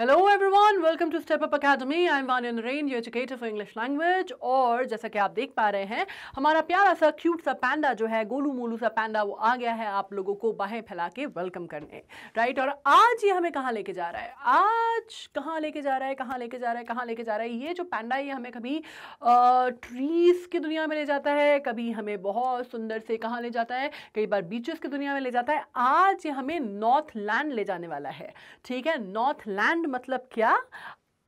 Hello everyone welcome to step up academy I am in rain you educator for English language और जैसा कि आप देख पा रहे हैं हमारा प्यारा सा क्यूट सा पैंडा जो है गोलू मोलू सा पैंडा वो आ गया है आप लोगों को बाहें फैला के वेलकम करने राइट और आज ये हमें कहाँ लेके जा रहा है आज कहाँ लेके जा रहा है कहाँ लेके जा रहा है कहाँ लेके जा रहा है ये जो पैंडा ये हमें कभी ट्रीज़ की दुनिया में ले जाता है कभी हमें बहुत सुंदर से कहाँ ले जाता है कई बार बीचेस की दुनिया में ले जाता है आज ये हमें नॉर्थ लैंड ले जाने वाला है ठीक है नॉर्थ लैंड एंड मतलब क्या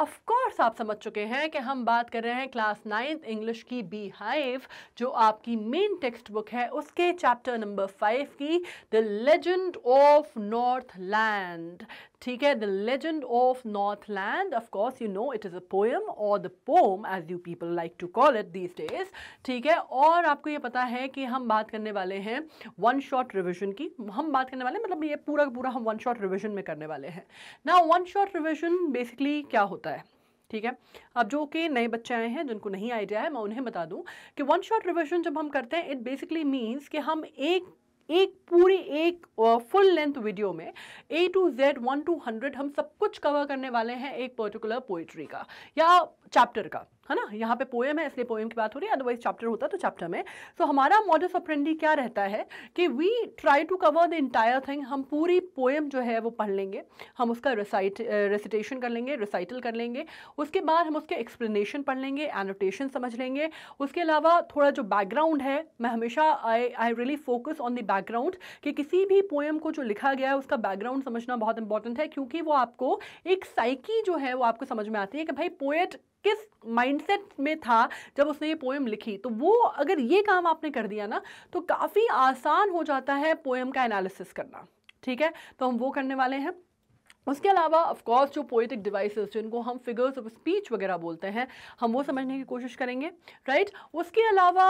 ऑफ कोर्स आप समझ चुके हैं कि हम बात कर रहे हैं क्लास नाइन्थ इंग्लिश की बी हाइव जो आपकी मेन टेक्स्ट बुक है उसके चैप्टर नंबर फाइव की the legend of northland ठीक है the legend of northland of course you know it is a poem और the poem as you people like to call it these days ठीक है और आपको ये पता है कि हम बात करने वाले हैं वन शॉट रिविजन की हम बात करने वाले मतलब ये पूरा पूरा हम वन शॉट रिविजन में करने वाले हैं ना वन शॉट रिविजन बेसिकली क्या होता है ठीक है अब जो कि नए बच्चे आए हैं जिनको नहीं आइडिया है मैं उन्हें बता दूं कि वन शॉट रिविजन जब हम करते हैं इट बेसिकली मीन्स कि हम एक एक पूरी एक फुल लेंथ वीडियो में A to Z one to hundred हम सब कुछ कवर करने वाले हैं एक पर्टिकुलर पोइट्री का या चैप्टर का है ना यहाँ पे पोएम है इसलिए पोएम की बात हो रही है अदरवाइज चैप्टर होता तो चैप्टर में सो so, हमारा मॉडल ऑपरेंडी क्या रहता है कि we try to cover the entire thing हम पूरी पोएम जो है वो पढ़ लेंगे हम उसका रिसाइट रेसिटेशन कर लेंगे रिसाइटल कर लेंगे उसके बाद हम उसके एक्सप्लेनेशन पढ़ लेंगे एनोटेशन समझ लेंगे उसके अलावा थोड़ा जो बैकग्राउंड है मैं हमेशा I I really focus on the background कि किसी भी पोएम को जो लिखा गया है उसका बैकग्राउंड समझना बहुत इंपॉर्टेंट है क्योंकि वो आपको एक साइकी जो है वो आपको समझ में आती है कि भाई पोएट किस माइंडसेट में था जब उसने ये पोएम लिखी तो वो अगर ये काम आपने कर दिया ना तो काफ़ी आसान हो जाता है पोएम का एनालिसिस करना ठीक है तो हम वो करने वाले हैं उसके अलावा ऑफकोर्स जो पोइटिक डिवाइसेस जिनको हम फिगर्स ऑफ स्पीच वगैरह बोलते हैं हम वो समझने की कोशिश करेंगे राइट उसके अलावा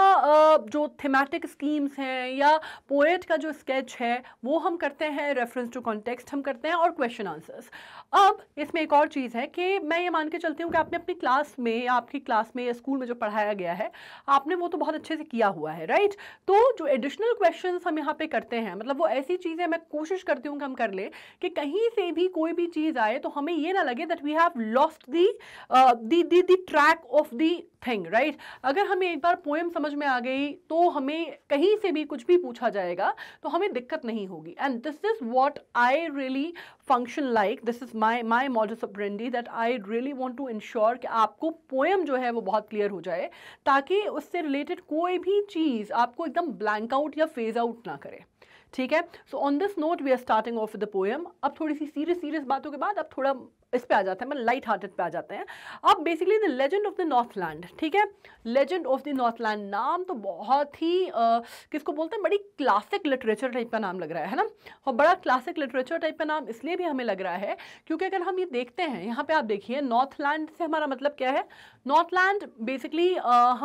जो थीमेटिक स्कीम्स हैं या पोइट का जो स्केच है वो हम करते हैं रेफरेंस टू कॉन्टेक्स्ट हम करते हैं और क्वेश्चन आंसर्स अब इसमें एक और चीज़ है कि मैं ये मान के चलती हूँ कि आपने अपनी क्लास में या आपकी क्लास में या स्कूल में जो पढ़ाया गया है आपने वो तो बहुत अच्छे से किया हुआ है राइट तो जो एडिशनल क्वेश्चन हम यहाँ पर करते हैं मतलब वो ऐसी चीज़ें मैं कोशिश करती हूँ कि हम कर ले कि कहीं से भी कोई कोई भी चीज़ आए तो हमें ये ना लगे that we have lost the the the track of the thing right अगर हमें एक बार पोएम समझ में आ गई तो हमें कहीं से भी कुछ भी पूछा जाएगा तो हमें दिक्कत नहीं होगी and this is what I really function like this is my my models of brandy that I really want to ensure कि आपको पोएम जो है वो बहुत क्लियर हो जाए ताकि उससे रिलेटेड कोई भी चीज़ आपको एकदम ब्लैंक आउट या फेज आउट ना करे ठीक है so on this note we are starting off the poem अब थोड़ी सी सीरियस सीरियस बातों के बाद अब थोड़ा इस पे आ जाते हैं मतलब लाइट हार्टेड पे आ जाते हैं अब basically the legend of the northland ठीक है legend of the northland नाम तो बहुत ही uh, किसको बोलते हैं बड़ी क्लासिक लिटरेचर टाइप का नाम लग रहा है है ना और बड़ा क्लासिक लिटरेचर टाइप का नाम इसलिए भी हमें लग रहा है क्योंकि अगर हम ये देखते हैं यहाँ पे आप देखिए नॉर्थ लैंड से हमारा मतलब क्या है नॉर्थ लैंड बेसिकली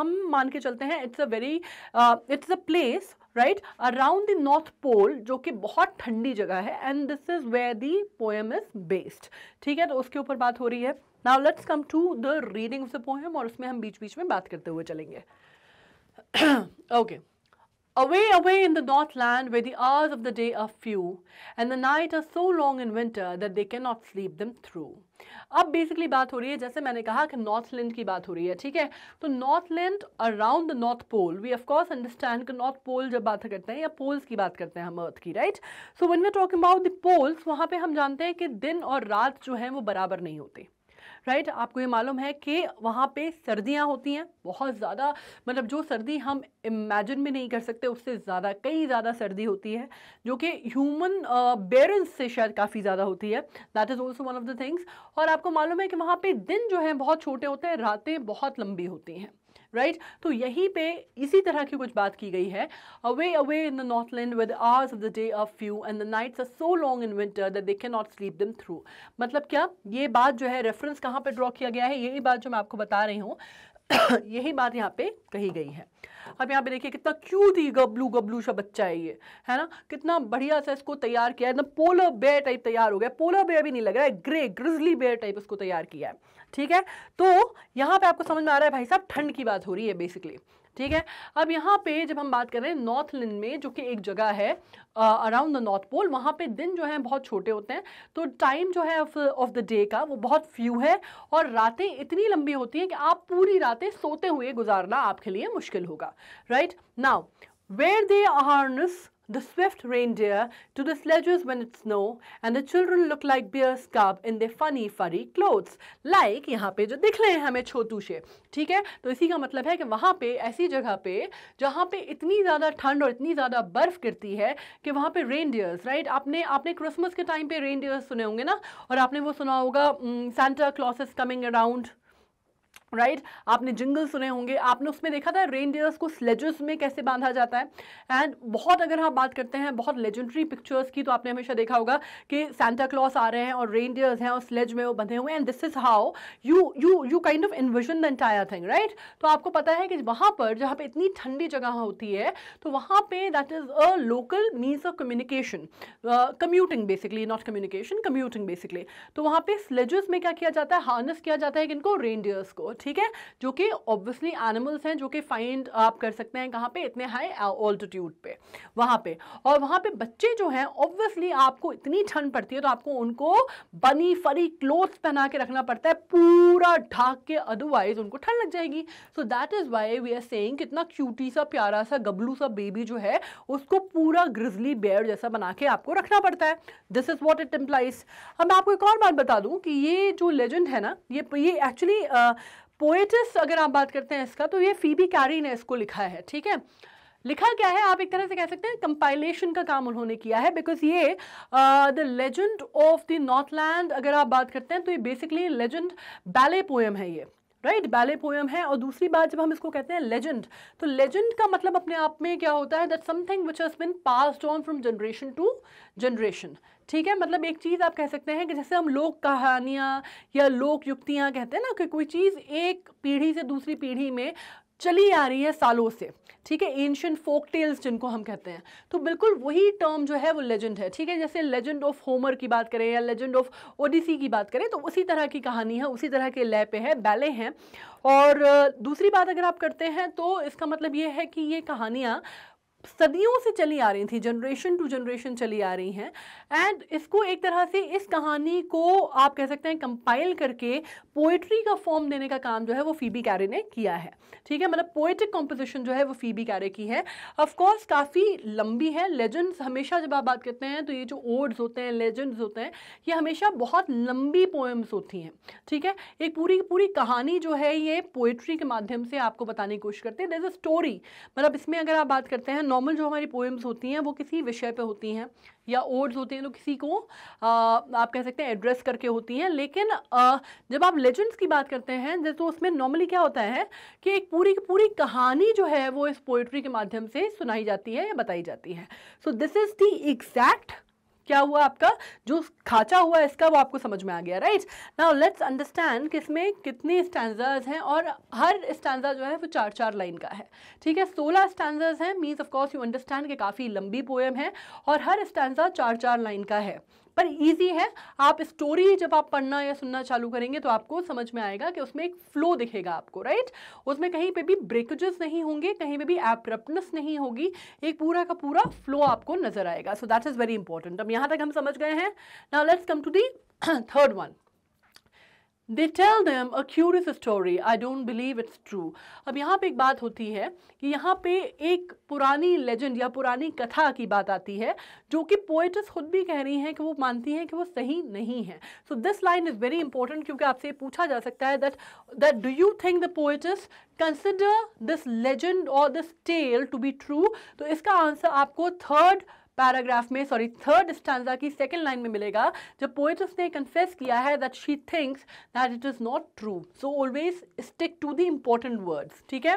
हम मान के चलते हैं it's a very it's a place right around the north pole जो कि बहुत ठंडी जगह है and this is where the poem is based ठीक है तो उसके ऊपर बात हो रही है now let's come to the reading of the poem और उसमें हम बीच बीच में बात करते हुए चलेंगे okay okay. Away, away in the north land, where the hours of the day are few and the night are so long in winter that they cannot sleep them through. अब basically बात हो रही है जैसे मैंने कहा कि Northland की बात हो रही है ठीक है तो Northland around the North Pole, we of course understand कि North Pole जब बात करते हैं या poles की बात करते हैं हम Earth की right? So when we talking about the poles, वहाँ पे हम जानते हैं कि दिन और रात जो हैं वो बराबर नहीं होते राइट आपको ये मालूम है कि वहाँ पे सर्दियाँ होती हैं बहुत ज़्यादा मतलब जो सर्दी हम इमेजिन भी नहीं कर सकते उससे ज़्यादा कई ज़्यादा सर्दी होती है जो कि ह्यूमन बेरेंस से शायद काफ़ी ज़्यादा होती है that is also one of the things और आपको मालूम है कि वहाँ पर दिन जो है बहुत छोटे होते हैं रातें बहुत लंबी होती हैं राइट right? तो यहीं पे इसी तरह की कुछ बात की गई है away away in the northland with hours of the day of few and the nights are so long in winter that they cannot sleep them through मतलब क्या ये बात जो है रेफरेंस कहाँ पे ड्रॉ किया गया है यही बात जो मैं आपको बता रही हूँ यही बात यहाँ पे कही गई है अब यहाँ पे देखिए कितना क्यूट ही गबलू गबलू सा बच्चा है ये है ना कितना बढ़िया सा इसको तैयार किया है एकदम पोलर बेयर टाइप तैयार हो गया पोलर बेयर भी नहीं लग रहा है ग्रे ग्रिजली बेयर टाइप उसको तैयार किया है ठीक है तो यहाँ पे आपको समझ में आ रहा है भाई साहब ठंड की बात हो रही है बेसिकली ठीक है अब यहाँ पे जब हम बात कर रहे हैं नॉर्थ लिन में जो कि एक जगह है अराउंड द नॉर्थ पोल वहाँ पे दिन जो है बहुत छोटे होते हैं तो टाइम जो है ऑफ द डे का वो बहुत फ्यू है और रातें इतनी लंबी होती हैं कि आप पूरी रातें सोते हुए गुजारना आपके लिए मुश्किल होगा right now where they harness the swift reindeer to the sledges when it snow and the children look like bear scab in their funny furry clothes like यहाँ पे जो दिख रहे हैं हमें छोटू से ठीक है तो इसी का मतलब है कि वहाँ पे ऐसी जगह पे जहाँ पे इतनी ज़्यादा ठंड और इतनी ज़्यादा बर्फ़ गिरती है कि वहाँ पे रेनडियर्स राइट आपने आपने क्रिसमस के टाइम पे रेनडियर्स सुने होंगे ना और आपने वो सुना होगा Santa Claus's coming around right right? आपने जंगल सुने होंगे आपने उसमें देखा था रेनडियर्स को स्लेजेस में कैसे बांधा जाता है एंड बहुत अगर हम हाँ बात करते हैं बहुत लेजेंडरी पिक्चर्स की तो आपने हमेशा देखा होगा कि सेंटा क्लॉस आ रहे हैं और रेनडियर्स हैं और स्लेज में वो बंधे हुए and this is how you you you kind of envision the entire thing right तो आपको पता है कि वहाँ पर जहाँ पर इतनी ठंडी जगह होती है तो वहाँ पर that is a local means of communication commuting basically not communication commuting basically तो वहाँ पर स्लेजेस में क्या किया जाता है हार्नेस किया जाता है कि इनको रेनडियर्स को ठीक है जो कि ऑब्वियसली एनिमल्स हैं जो कि फाइंड आप कर सकते हैं कहाँ पे इतने हाई ऑल्टीट्यूड uh, पे वहाँ पे और वहाँ पे बच्चे जो हैं ऑब्वियसली आपको इतनी ठंड पड़ती है तो आपको उनको बनी फरी क्लोथ्स पहना के रखना पड़ता है पूरा ढाक के अदरवाइज उनको ठंड लग जाएगी so that is why we are saying कितना क्यूटी सा प्यारा सा गबलू सा बेबी जो है उसको पूरा ग्रिजली बेयर जैसा बना के आपको रखना पड़ता है this is what it implies अब मैं आपको एक और बात बता दूँ कि ये जो लेजेंड है ना ये ये एक्चुअली पोएटिस अगर आप बात करते हैं इसका तो ये फीबी कैरी ने इसको लिखा है ठीक है लिखा क्या है आप एक तरह से कह सकते हैं कंपाइलेशन का काम उन्होंने किया है बिकॉज ये the legend of the northland अगर आप बात करते हैं तो ये बेसिकली लेजेंड बैले पोएम है ये राइट बैले पोएम है और दूसरी बात जब हम इसको कहते हैं लेजेंड तो लेजेंड का मतलब अपने आप में क्या होता है that something which has been passed on from generation to generation ठीक है मतलब एक चीज़ आप कह सकते हैं कि जैसे हम लोक कहानियाँ या लोक युक्तियाँ कहते हैं ना कि कोई चीज़ एक पीढ़ी से दूसरी पीढ़ी में चली आ रही है सालों से ठीक है एंशियंट फोक टेल्स जिनको हम कहते हैं तो बिल्कुल वही टर्म जो है वो लेजेंड है ठीक है जैसे लेजेंड ऑफ होमर की बात करें या लेजेंड ऑफ ओडिसी की बात करें तो उसी तरह की कहानी है उसी तरह के लय पे है बैले हैं और दूसरी बात अगर आप करते हैं तो इसका मतलब ये है कि ये कहानियाँ सदियों से चली आ रही थी जनरेशन टू जनरेशन चली आ रही हैं एंड इसको एक तरह से इस कहानी को आप कह सकते हैं कंपाइल करके पोइट्री का फॉर्म देने का काम जो है वो फीबी कैरे ने किया है ठीक है मतलब पोइट्रिक कंपोजिशन जो है वो फीबी कैरे की है कोर्स काफ़ी लंबी है लेजेंड्स हमेशा जब आप बात करते हैं तो ये जो ओड्स होते हैं लेजेंड्स होते हैं ये हमेशा बहुत लंबी पोएम्स होती हैं ठीक है एक पूरी पूरी कहानी जो है ये पोइट्री के माध्यम से आपको बताने की कोशिश करते हैं दर इज़ अ स्टोरी मतलब इसमें अगर आप बात करते हैं नॉर्मल जो हमारी पोएम्स होती हैं वो किसी विषय पे होती हैं या ओड्स होती हैं तो किसी को आ, आप कह सकते हैं एड्रेस करके होती हैं लेकिन आ, जब आप लेजेंड्स की बात करते हैं जैसे तो उसमें नॉर्मली क्या होता है कि एक पूरी की पूरी कहानी जो है वो इस पोइट्री के माध्यम से सुनाई जाती है या बताई जाती है so this is the exact क्या हुआ आपका जो खाचा हुआ इसका वो आपको समझ में आ गया राइट नाउ लेट्स अंडरस्टैंड कि इसमें कितने स्टैंडर्स हैं और हर स्टैंडर्ड जो है वो चार चार लाइन का है ठीक है सोलह स्टैंडर्स हैं मीन्स ऑफकोर्स यू अंडरस्टैंड कि काफ़ी लंबी पोएम है और हर स्टैंडा चार चार लाइन का है पर ईजी है आप स्टोरी जब आप पढ़ना या सुनना चालू करेंगे तो आपको समझ में आएगा कि उसमें एक फ्लो दिखेगा आपको राइट उसमें कहीं पे भी ब्रेकेजेस नहीं होंगे कहीं पे भी एप्रप्टनेस नहीं होगी एक पूरा का पूरा फ्लो आपको नजर आएगा so that is very important अब यहाँ तक हम समझ गए हैं now let's come to the third one they tell them a curious story I don't believe it's true अब यहाँ पे एक बात होती है कि यहाँ पे एक पुरानी लेजेंड या पुरानी कथा की बात आती है जो कि पोएट्स खुद भी कह रही हैं कि वो मानती हैं कि वो सही नहीं है so this line is very important क्योंकि आपसे पूछा जा सकता है that that do you think the poets consider this legend और this tale to be true तो इसका आंसर आपको थर्ड पैराग्राफ में सॉरी थर्ड स्टैंडा की सेकेंड लाइन में मिलेगा जब पोइट उसने कन्फेस किया है that she thinks that it is not true so always stick to the important words ठीक है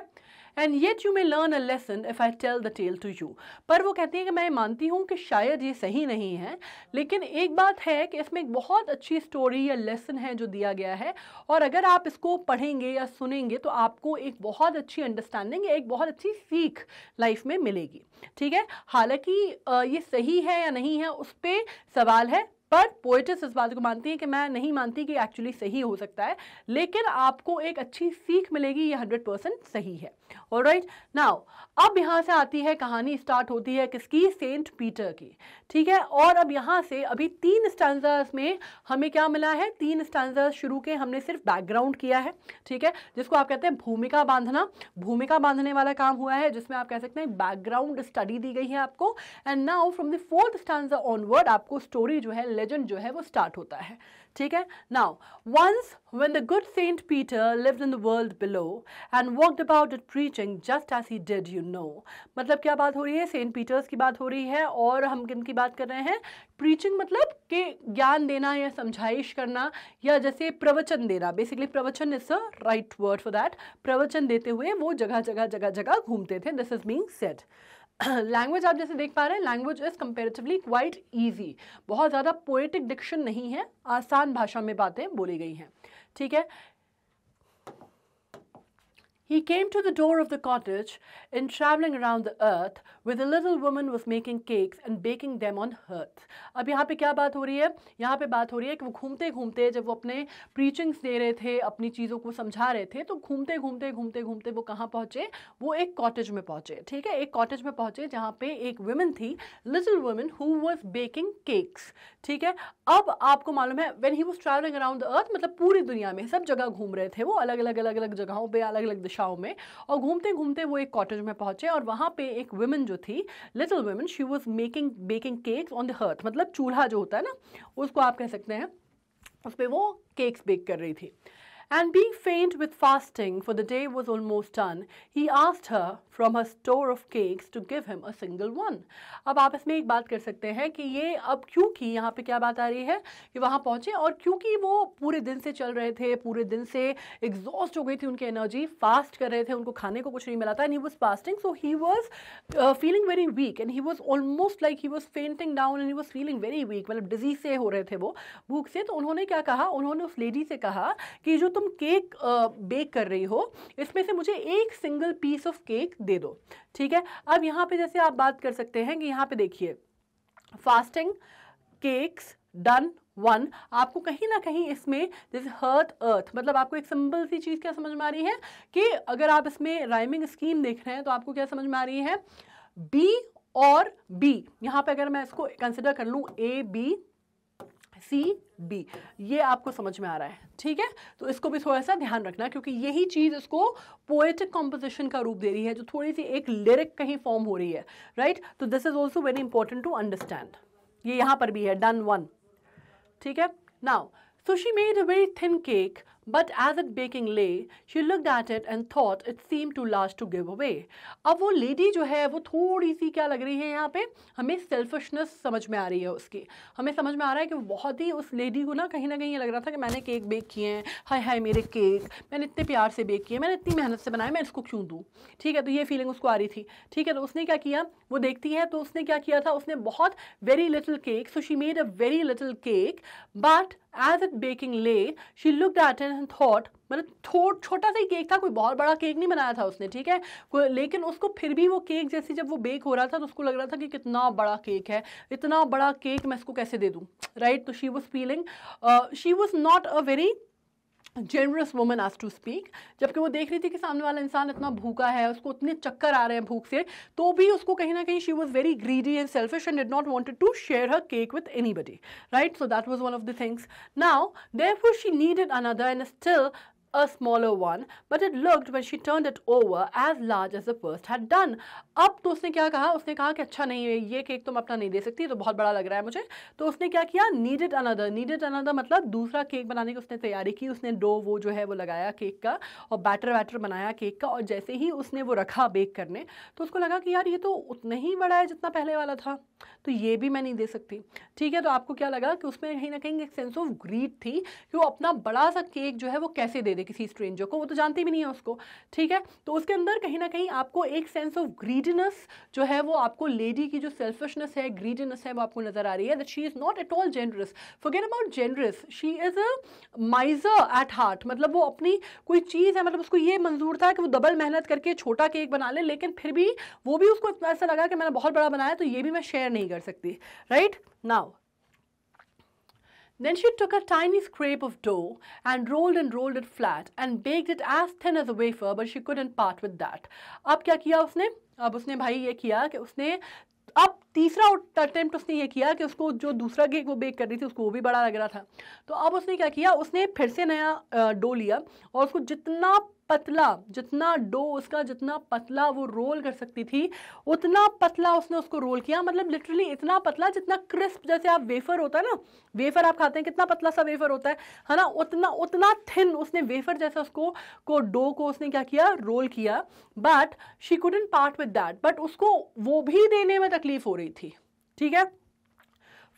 and yet you may learn a lesson if I tell the tale to you पर वो कहती हैं कि मैं मानती हूँ कि शायद ये सही नहीं है लेकिन एक बात है कि इसमें एक बहुत अच्छी स्टोरी या लेसन है जो दिया गया है और अगर आप इसको पढ़ेंगे या सुनेंगे तो आपको एक बहुत अच्छी अंडरस्टैंडिंग एक बहुत अच्छी सीख लाइफ में मिलेगी ठीक है हालांकि ये सही है या नहीं है उस पर सवाल है पर पोइट्रिस इस बात को मानती है कि मैं नहीं मानती कि एक्चुअली सही हो सकता है लेकिन आपको एक अच्छी सीख मिलेगी ये हंड्रेड परसेंट सही है और राइट नाउ अब यहाँ से आती है कहानी स्टार्ट होती है किसकी सेंट पीटर की ठीक है और अब यहाँ से अभी तीन स्टैंडर्स में हमें क्या मिला है तीन स्टैंडर्स शुरू के हमने सिर्फ बैकग्राउंड किया है ठीक है जिसको आप कहते हैं भूमिका बांधना भूमिका बांधने वाला काम हुआ है जिसमें आप कह सकते हैं बैकग्राउंड स्टडी दी गई है आपको and now from the fourth standard onward आपको स्टोरी जो है लेजेंड जो है वो स्टार्ट होता है ठीक है now once when the good Saint Peter lived in the world below and walked about it preaching just as he did you know मतलब क्या बात हो रही है सेंट पीटर्स की बात हो रही है और हम किन की बात कर रहे हैं प्रीचिंग मतलब कि ज्ञान देना या समझाइश करना या जैसे प्रवचन देना बेसिकली प्रवचन is a right word for that प्रवचन देते हुए वो जगह जगह जगह जगह घूमते थे this is being said language आप जैसे देख पा रहे हैं language is comparatively quite easy बहुत ज़्यादा पोएटिक डिक्शन नहीं है आसान भाषा में बातें बोली गई हैं ठीक है He came to the door of the cottage in traveling around the earth where the little woman was making cakes and baking them on earth. अब यहाँ पे क्या बात हो रही है यहाँ पे बात हो रही है कि वो घूमते घूमते जब वो अपने प्रीचिंग्स दे रहे थे अपनी चीज़ों को समझा रहे थे तो घूमते घूमते घूमते घूमते वो कहाँ पहुँचे वो एक कॉटेज में पहुँचे ठीक है एक कॉटेज में पहुँचे जहाँ पे एक वुमेन थी little women who was baking cakes ठीक है अब आपको मालूम है when he was travelling around the earth मतलब पूरी दुनिया में सब जगह घूम रहे थे वो अलग अलग अलग अलग जगहों पर अलग अलग दिशाओं में और घूमते घूमते वो एक कॉटेज में पहुंचे और वहां पे एक वुमेन जो थी little women she was making baking cakes on the hearth मतलब चूल्हा जो होता है ना उसको आप कह सकते हैं उस पर वो केक्स बेक कर रही थी And being faint with fasting, for the day was almost done, he asked her from her store of cakes to give him a single one. अब आप इसमें एक बात कर सकते हैं कि ये अब क्योंकि यहाँ पे क्या बात आ रही है कि वहाँ पहुँचे और क्योंकि वो पूरे दिन से चल रहे थे पूरे दिन से एग्जॉस्ट हो गई थी उनकी एनर्जी फास्ट कर रहे थे उनको खाने को कुछ नहीं मिला था and he was fasting so he was feeling very weak and he was almost like he was fainting down and he was feeling very weak मतलब डिजीज से हो रहे थे वो भूख से तो उन्होंने क्या कहा उन्होंने उस लेडी से कहा कि जो तुम केक बेक कर रही हो इसमें से मुझे एक सिंगल पीस ऑफ केक दे दो ठीक है अब यहाँ पे जैसे आप बात कर सकते हैं कि यहाँ पे देखिए फास्टिंग केक्स डन वन आपको कहीं ना कहीं इसमें जैसे हर्थ अर्थ मतलब आपको एक सिंपल सी चीज़ क्या समझ में आ रही है कि अगर आप इसमें राइमिंग स्कीम देख रहे हैं तो आपको क्या समझ में आ रही है बी और बी यहाँ पे अगर मैं इसको कंसिडर कर लूँ ए बी सी बी ये आपको समझ में आ रहा है ठीक है तो इसको भी थोड़ा सा ध्यान रखना क्योंकि यही चीज़ इसको पोएटिक कॉम्पोजिशन का रूप दे रही है जो थोड़ी सी एक लिरिक कहीं फॉर्म हो रही है राइट तो this is also very important to understand ये यहां पर भी है डन वन ठीक है now so she made a very thin cake but as it baking lay she looked at it and thought it seem too last to give away अब वो lady जो है वो थोड़ी सी क्या लग रही है यहाँ पे हमें सेल्फिशनेस समझ में आ रही है उसकी हमें समझ में आ रहा है कि बहुत ही उस लेडी को ना कहीं ना कहीं ये लग रहा था कि मैंने केक बेक किए हैं हाय हाय मेरे केक मैंने इतने प्यार से बेक किए मैंने इतनी मेहनत से बनाए मैं इसको क्यों दूँ ठीक है तो ये फीलिंग उसको आ रही थी ठीक है तो उसने क्या किया वो देखती है तो उसने क्या किया था उसने बहुत very little cake so she made a very little cake but as it baking lay she look at an and thought मतलब थोड़ा छोटा सा ही केक था कोई बहुत बड़ा केक नहीं बनाया था उसने ठीक है लेकिन उसको फिर भी वो केक जैसे जब वो बेक हो रहा था तो उसको लग रहा था कि कितना बड़ा केक है इतना बड़ा केक मैं इसको कैसे दे दूँ राइट तो she was feeling she was not a very generous woman as to speak जबकि वो देख रही थी कि सामने वाला इंसान इतना भूखा है उसको उतने चक्कर आ रहे हैं भूख से तो भी उसको कहीं ना कहीं she was very greedy and selfish and did not wanted to share her cake with anybody right so that was one of the things now for she needed another and still a smaller one, but it looked when she turned it over as large as the first had done. अब तो उसने क्या कहा उसने कहा कि अच्छा नहीं है ये केक तुम तो अपना नहीं दे सकती तो बहुत बड़ा लग रहा है मुझे तो उसने क्या किया नीडेड अनदर नीडेड अनदर मतलब दूसरा केक बनाने की उसने तैयारी की उसने डो वो जो है वो लगाया केक का और बैटर वैटर बनाया केक का और जैसे ही उसने वो रखा बेक करने तो उसको लगा कि यार ये तो उतना ही बड़ा है जितना पहले वाला था तो ये भी मैं नहीं दे सकती ठीक है तो आपको क्या लगा कि उसमें कहीं ना कहीं एक सेंस ऑफ ग्रीड थी कि वो अपना बड़ा सा केक जो है वो कैसे दे दे है किसी स्ट्रेंजर को वो तो जानती भी नहीं है उसको ठीक है तो उसके अंदर कहीं ना कहीं आपको एक सेंस ऑफ ग्रीडनेस जो है वो आपको लेडी की जो सेल्फिशनेस है ग्रीडनेस है वो आपको नजर आ रही है that she is not at all generous forget about generous she is a miser at heart मतलब वो अपनी कोई चीज़ है मतलब उसको ये मंजूर था कि वो डबल मेहनत करके छोटा केक बना ले, लेकिन फिर भी वो भी उसको ऐसा लगा कि मैंने बहुत बड़ा बनाया तो ये भी मैं शेयर नहीं कर सकती right now Then she took a tiny scrape of dough and rolled and rolled it flat and baked it as thin as a wafer but she couldn't part with that. Ab kya kiya usne? Ab usne भाई ye kiya कि usne ab. तीसरा attempt उसने ये किया कि उसको जो दूसरा केक वो बेक कर रही थी उसको वो भी बड़ा लग रहा था तो अब उसने क्या किया उसने फिर से नया डो लिया और उसको जितना पतला जितना डो उसका जितना पतला वो रोल कर सकती थी उतना पतला उसने उसको रोल किया मतलब लिटरली इतना पतला जितना क्रिस्प जैसे आप वेफर होता है ना वेफर आप खाते हैं कितना पतला सा वेफर होता है है ना उतना उतना थिन उसने वेफर जैसा उसको को डो को उसने क्या किया रोल किया but she couldn't part with that but उसको वो भी देने में तकलीफ हो रही गई थी ठीक है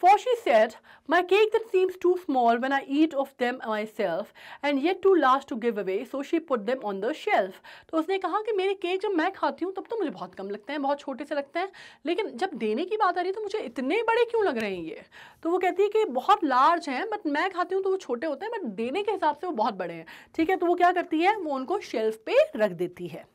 For said my cake cake seems too small when I eat of them myself and yet too last to give away so she put them on the shelf तो उसने कहा कि मेरे केक जब मैं खाती हूँ तब तो मुझे बहुत कम लगते हैं बहुत छोटे से लगते हैं लेकिन जब देने की बात आ रही है तो मुझे इतने बड़े क्यों लग रहे हैं ये तो वो कहती है कि बहुत लार्ज हैं बट मैं खाती हूँ तो वो छोटे होते हैं बट देने के हिसाब से वो बहुत बड़े हैं ठीक है तो वो क्या करती है वो उनको शेल्फ पे रख देती है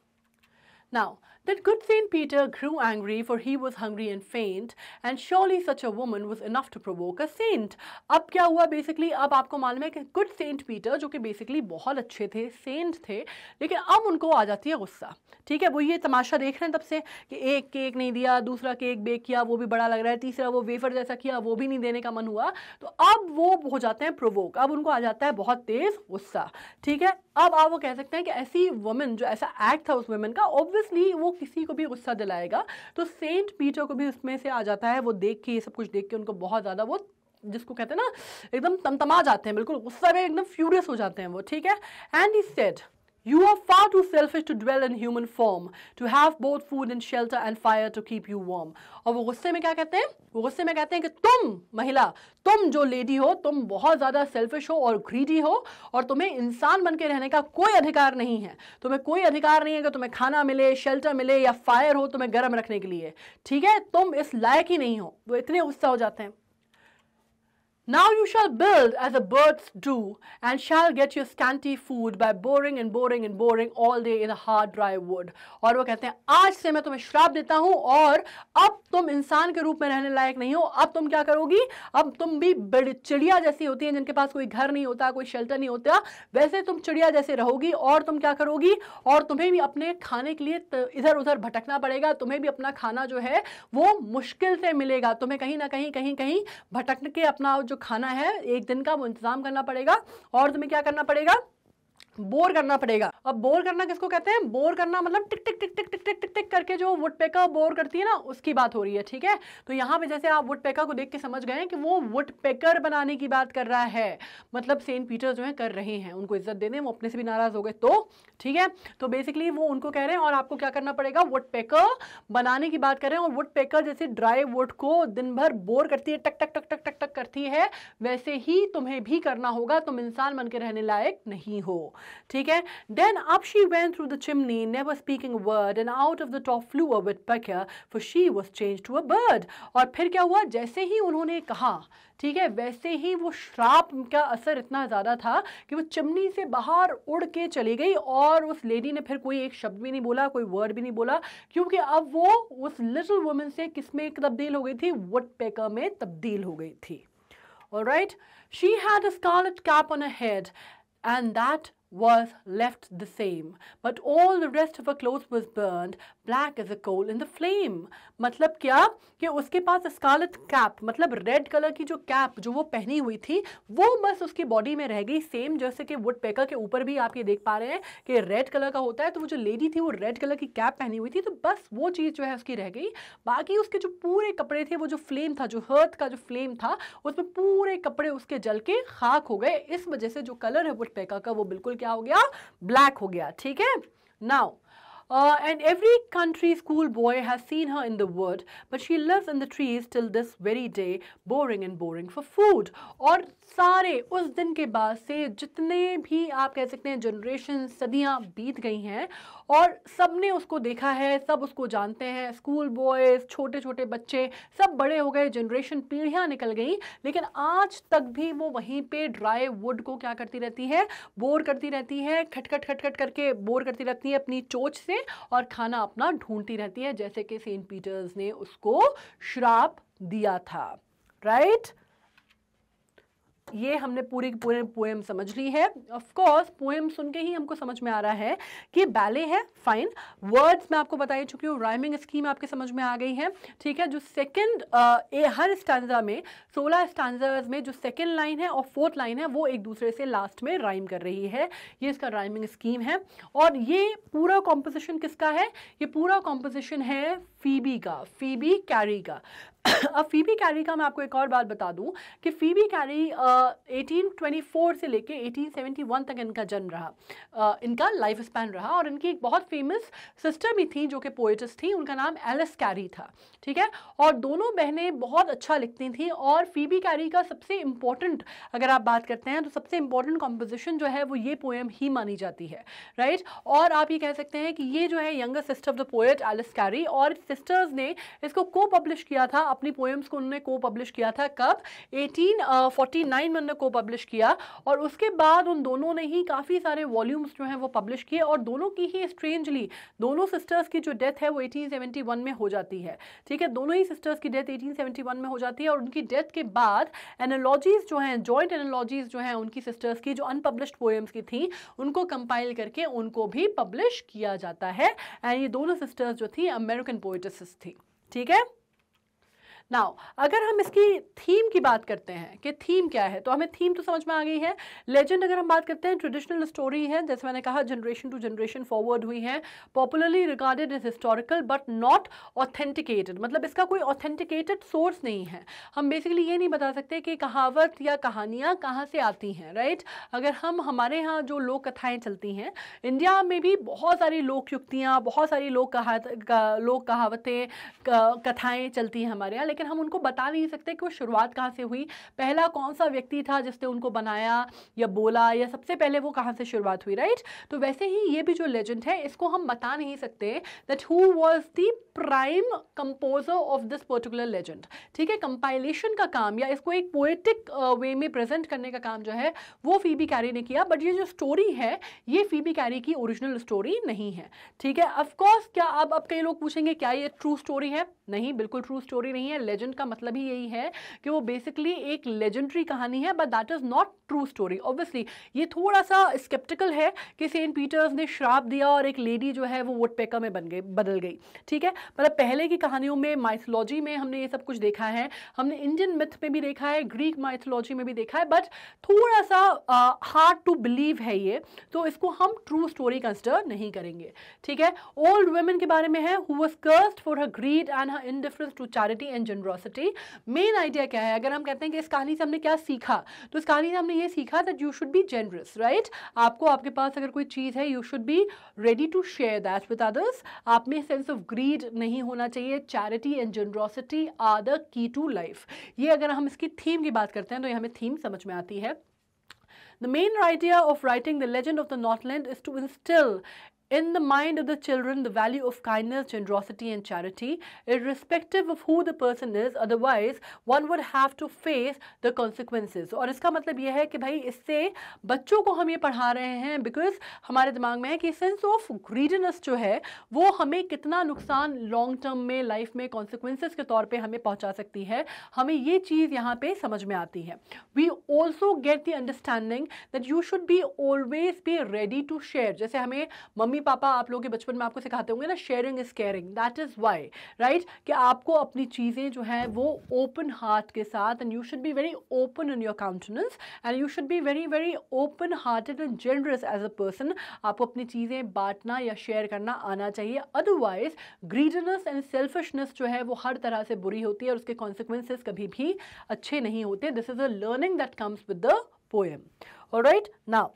now That good Saint Peter grew angry, for he was hungry and faint, and surely such a woman was enough to provoke a saint. अब क्या हुआ बेसिकली अब आपको मालूम है कि गुड सेंट पीटर जो कि बेसिकली बहुत अच्छे थे सेंट थे लेकिन अब उनको आ जाती है गुस्सा ठीक है वो ये तमाशा देख रहे हैं तब से कि एक केक नहीं दिया दूसरा केक बेक किया वो भी बड़ा लग रहा है तीसरा वो वेफर जैसा किया वो भी नहीं देने का मन हुआ तो अब वो हो जाते हैं प्रोवोक अब उनको आ जाता है बहुत तेज़ गुस्सा ठीक है अब आप वो कह सकते हैं कि ऐसी वुमेन जो ऐसा एक्ट था उस वुमेन का ऑब्वियसली वो किसी को भी गुस्सा दिलाएगा तो सेंट पीटर को भी उसमें से आ जाता है वो देख के ये सब कुछ देख के उनको बहुत ज़्यादा वो जिसको कहते हैं ना एकदम तमतमा जाते हैं बिल्कुल गुस्सा में एकदम फ्यूरियस हो जाते हैं वो ठीक है and he said You are far too selfish to dwell in human form, to have both food and shelter and fire to keep you warm. और वो गुस्से में क्या कहते हैं वो गुस्से में कहते हैं कि तुम महिला तुम जो लेडी हो तुम बहुत ज़्यादा सेल्फिश हो और ग्रीडी हो और तुम्हें इंसान बन के रहने का कोई अधिकार नहीं है तुम्हें कोई अधिकार नहीं है कि तुम्हें खाना मिले शेल्टर मिले या फायर हो तुम्हें गर्म रखने के लिए ठीक है तुम इस लायक ही नहीं हो वो इतने गुस्सा हो जाते हैं Now you shall build as the birds do, and shall get your scanty food by boring and boring and boring all day in a hard dry wood. और वो कहते हैं आज से मैं तुम्हें श्राप देता हूं और अब तुम इंसान के रूप में रहने लायक नहीं हो अब तुम क्या करोगी अब तुम भी चिड़िया जैसी होती हैं जिनके पास कोई घर नहीं होता कोई शेल्टर नहीं होता वैसे तुम चिड़िया जैसे रहोगी और तुम क्या करोगी और तुम्हें भी अपने खाने के लिए इधर उधर भटकना पड़ेगा तुम्हें भी अपना खाना जो है वो मुश्किल से मिलेगा तुम्हें कहीं ना कहीं कहीं कहीं भटकने के अपना जो खाना है एक दिन का वो इंतजाम करना पड़ेगा और तुम्हें क्या करना पड़ेगा बोर करना पड़ेगा अब बोर करना किसको कहते हैं बोर करना मतलब टिक टिक टिक टिक टिक टिक टिक टिक करके जो वुड पेका बोर करती है ना उसकी बात हो रही है ठीक है तो यहाँ पे जैसे आप वुड पेका को देख के समझ गए कि वो वुड पेकर बनाने की बात कर रहा है मतलब सेंट पीटर जो है कर रहे हैं उनको इज्जत दे दें वो अपने से भी नाराज हो गए तो ठीक है तो बेसिकली वो उनको कह रहे हैं और आपको क्या करना पड़ेगा वुड पेकर बनाने की बात कर रहे हैं और वुड पेकर जैसे ड्राई वुड को दिन भर बोर करती है टक टक टक टक टक टक करती है वैसे ही तुम्हें भी करना होगा तुम इंसान बन के रहने लायक नहीं हो ठीक है then up she went through the chimney never speaking word and out of the top flew a woodpecker for she was change to a bird और फिर क्या हुआ जैसे ही उन्होंने कहा ठीक है वैसे ही वो श्राप का असर इतना ज़्यादा था कि वो चिमनी से बाहर उड़ के चली गई और उस लेडी ने फिर कोई एक शब्द भी नहीं बोला कोई वर्ड भी नहीं बोला क्योंकि अब वो उस लिटिल वुमेन से किस में तब्दील हो गई थी वुड पेकर में तब्दील हो गई थी और right she had a scarlet cap on a head and that was left the same but all the rest of her clothes was burned black as a coal in the flame मतलब क्या कि उसके पास scarlet cap मतलब red colour की जो cap जो वो पहनी हुई थी वो बस उसकी बॉडी में रह गई सेम जैसे कि वुड पेकर के ऊपर भी आप ये देख पा रहे हैं कि रेड कलर का होता है तो वो जो लेडी थी वो रेड कलर की कैप पहनी हुई थी तो बस वो चीज़ जो है उसकी रह गई बाकी उसके जो पूरे कपड़े थे वो जो फ्लेम था जो हर्थ का जो फ्लेम था उसमें पूरे कपड़े उसके जल के खाक हो गए इस वजह से जो कलर है वुड पेकर का वो बिल्कुल क्या हो गया ब्लैक हो गया ठीक है now Uh, and every country schoolboy has seen her in the wood, but she lives in the trees till this very day, boring and boring for food. और सारे उस दिन के बाद से जितने भी आप कह सकते हैं जनरेशन सदियां बीत गई हैं और सब ने उसको देखा है सब उसको जानते हैं स्कूल बॉयज़ छोटे छोटे बच्चे सब बड़े हो गए जनरेशन पीढ़ियां निकल गई लेकिन आज तक भी वो वहीं पे ड्राई वुड को क्या करती रहती है बोर करती रहती है खटखट खटखट करके बोर करती रहती है अपनी चोच से और खाना अपना ढूंढती रहती है जैसे कि सेंट पीटर्स ने उसको श्राप दिया था राइट right? ये हमने पूरी पूरे पोएम समझ ली है ऑफ कोर्स पोएम सुन के ही हमको समझ में आ रहा है कि बैले है फाइन वर्ड्स मैं आपको बताई चुकी हूँ राइमिंग स्कीम आपके समझ में आ गई है ठीक है जो सेकेंड uh, ए हर स्टांजा में सोलह स्टांजाज में जो सेकेंड लाइन है और फोर्थ लाइन है वो एक दूसरे से लास्ट में राइम कर रही है ये इसका राइमिंग स्कीम है और ये पूरा कॉम्पोजिशन किसका है ये पूरा कॉम्पोजिशन है फीबी का फीबी कैरी का अब फीबी कैरी का मैं आपको एक और बात बता दूं कि फीबी कैरी आ, 1824 uh, से लेके 1871 तक इनका जन्म रहा uh, इनका लाइफ स्पैन रहा और इनकी एक बहुत फेमस सिस्टर भी थी जो कि पोइटस थी उनका नाम एलिस कैरी था ठीक है और दोनों बहनें बहुत अच्छा लिखती थी और फीबी कैरी का सबसे इम्पोर्टेंट अगर आप बात करते हैं तो सबसे इम्पोर्टेंट कॉम्पोजिशन जो है वो ये पोएम ही मानी जाती है राइट और आप ये कह सकते हैं कि ये जो है younger sister of the poet Alice Cary और सिस्टर्स ने इसको को पब्लिश किया था अपनी पोएम्स को उन्होंने को पब्लिश किया था कब एटीन में उन्होंने को पब्लिश किया और उसके बाद उन दोनों ने ही काफ़ी सारे वॉल्यूम्स जो हैं वो पब्लिश किए और दोनों की ही स्ट्रेंजली दोनों सिस्टर्स की जो डेथ है वो 1871 में हो जाती है ठीक है दोनों ही सिस्टर्स की डेथ 1871 में हो जाती है और उनकी डेथ के बाद एनोलॉजीज जो हैं जॉइंट एनोलॉजीज जो हैं उनकी सिस्टर्स की जो अनपब्लिश पोएम्स की थी उनको कंपाइल करके उनको भी पब्लिश किया जाता है एंड ये दोनों सिस्टर्स जो थी अमेरिकन पोइटिस थी ठीक है नाउ अगर हम इसकी थीम की बात करते हैं कि थीम क्या है तो हमें थीम तो समझ में आ गई है लेजेंड अगर हम बात करते हैं ट्रेडिशनल स्टोरी है जैसे मैंने कहा जनरेशन टू जनरेशन फॉरवर्ड हुई है popularly regarded is historical but not authenticated मतलब इसका कोई ऑथेंटिकेटेड सोर्स नहीं है हम बेसिकली ये नहीं बता सकते कि कहावत या कहानियाँ कहाँ से आती हैं राइट अगर हम हमारे यहाँ जो लोक कथाएँ चलती हैं इंडिया में भी बहुत सारी लोक युक्तियाँ बहुत सारी लोक कहा लोक कहावतें कथाएँ चलती हैं हमारे यहाँ लेकिन लेकिन हम उनको बता नहीं सकते कि वो शुरुआत कहाँ से हुई पहला कौन सा व्यक्ति था जिसने उनको बनाया या बोला या सबसे पहले वो कहाँ से शुरुआत हुई राइट तो वैसे ही ये भी जो लेजेंड है इसको हम बता नहीं सकते that who was the prime composer of this particular legend ठीक है कंपाइलेशन का काम या इसको एक पोएटिक वे में प्रेजेंट करने का काम जो है वो फीबी कैरी ने किया बट ये जो स्टोरी है ये फीबी कैरी की ओरिजिनल स्टोरी नहीं है ठीक है ऑफ कोर्स क्या अब अब कई लोग पूछेंगे क्या ये ट्रू स्टोरी है नहीं बिल्कुल ट्रू स्टोरी नहीं है लेजेंड का मतलब ही यही है कि वो बेसिकली एक लेजेंडरी कहानी है but that is not true story obviously ये थोड़ा सा स्केप्टिकल है कि सेंट पीटर्स ने श्राप दिया और एक लेडी जो है वो वुड पेकर में बन गई बदल गई ठीक है मतलब पहले की कहानियों में माइथोलॉजी में हमने ये सब कुछ देखा है हमने इंडियन मिथ में भी देखा है ग्रीक माइथोलॉजी में भी देखा है बट थोड़ा सा हार्ड टू बिलीव है ये तो इसको हम ट्रू स्टोरी कंसिडर नहीं करेंगे ठीक है ओल्ड वुमेन के बारे में है who was cursed for her greed and her indifference to charity and generosity main idea क्या है अगर हम कहते हैं कि इस कहानी से हमने क्या सीखा तो इस कहानी से हमने ये सीखा that you should be generous right आपको आपके पास अगर कोई चीज़ है you should be ready to share that with others आप में सेंस ऑफ ग्रीड नहीं होना चाहिए charity and generosity are the key to life ये अगर हम इसकी थीम की बात करते हैं तो ये हमें थीम समझ में आती है The main idea of writing The Legend of the Northland is to instill In the mind of the children, the value of kindness, generosity, and charity, irrespective of who the person is, otherwise one would have to face the consequences. और इसका मतलब यह है कि भाई इससे बच्चों को हम ये पढ़ा रहे हैं बिकॉज हमारे दिमाग में है कि सेंस ऑफ ग्रीडनेस जो है वो हमें कितना नुकसान लॉन्ग टर्म में लाइफ में कॉन्सिक्वेंसेज के तौर पर हमें पहुँचा सकती है हमें ये चीज़ यहाँ पे समझ में आती है we also get the understanding that you should be always be ready to share जैसे हमें मम्मी मम्मी पापा आप लोगों के बचपन में आपको सिखाते होंगे ना sharing is caring that is why right कि आपको अपनी चीज़ें जो है वो ओपन हार्ट के साथ and you should be very open in your countenance and you should be very very open hearted and generous as a person आपको अपनी चीज़ें बांटना या शेयर करना आना चाहिए अदरवाइज ग्रीडनेस एंड सेल्फिशनेस जो है वो हर तरह से बुरी होती है और उसके कॉन्सिक्वेंसेज कभी भी अच्छे नहीं होते this is a learning that comes with the poem और right now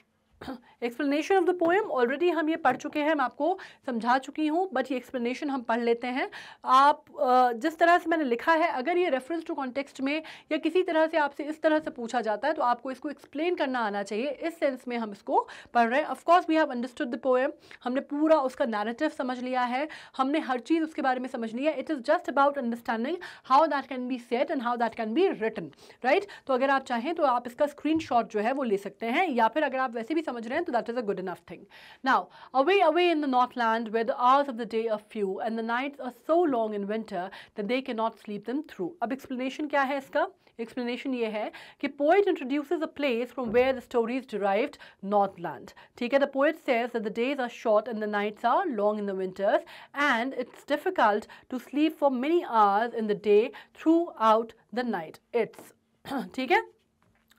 explanation of the poem already हम ये पढ़ चुके हैं मैं आपको समझा चुकी हूँ बट ये एक्सप्लेनेशन हम पढ़ लेते हैं आप जिस तरह से मैंने लिखा है अगर ये रेफरेंस टू कॉन्टेक्स्ट में या किसी तरह से आपसे इस तरह से पूछा जाता है तो आपको इसको एक्सप्लेन करना आना चाहिए इस सेंस में हम इसको पढ़ रहे हैं of course we have understood the poem हमने पूरा उसका नैरेटिव समझ लिया है हमने हर चीज़ उसके बारे में समझ लिया it is just about understanding how that can be set and how that can be written right तो अगर आप चाहें तो आप इसका स्क्रीन जो है वो ले सकते हैं या फिर अगर आप वैसे भी समझ रहे हैं percent, that is a good enough thing. Now, away, away in the Northland, where the hours of the day are few and the nights are so long in winter that they cannot sleep them through. Ab explanation kya hai iska? Explanation ye hai poet introduces a place from where the story is derived, Northland. Okay, the poet says that the days are short and the nights are long in the winters, and it's difficult to sleep for many hours in the day throughout the night. It's, okay.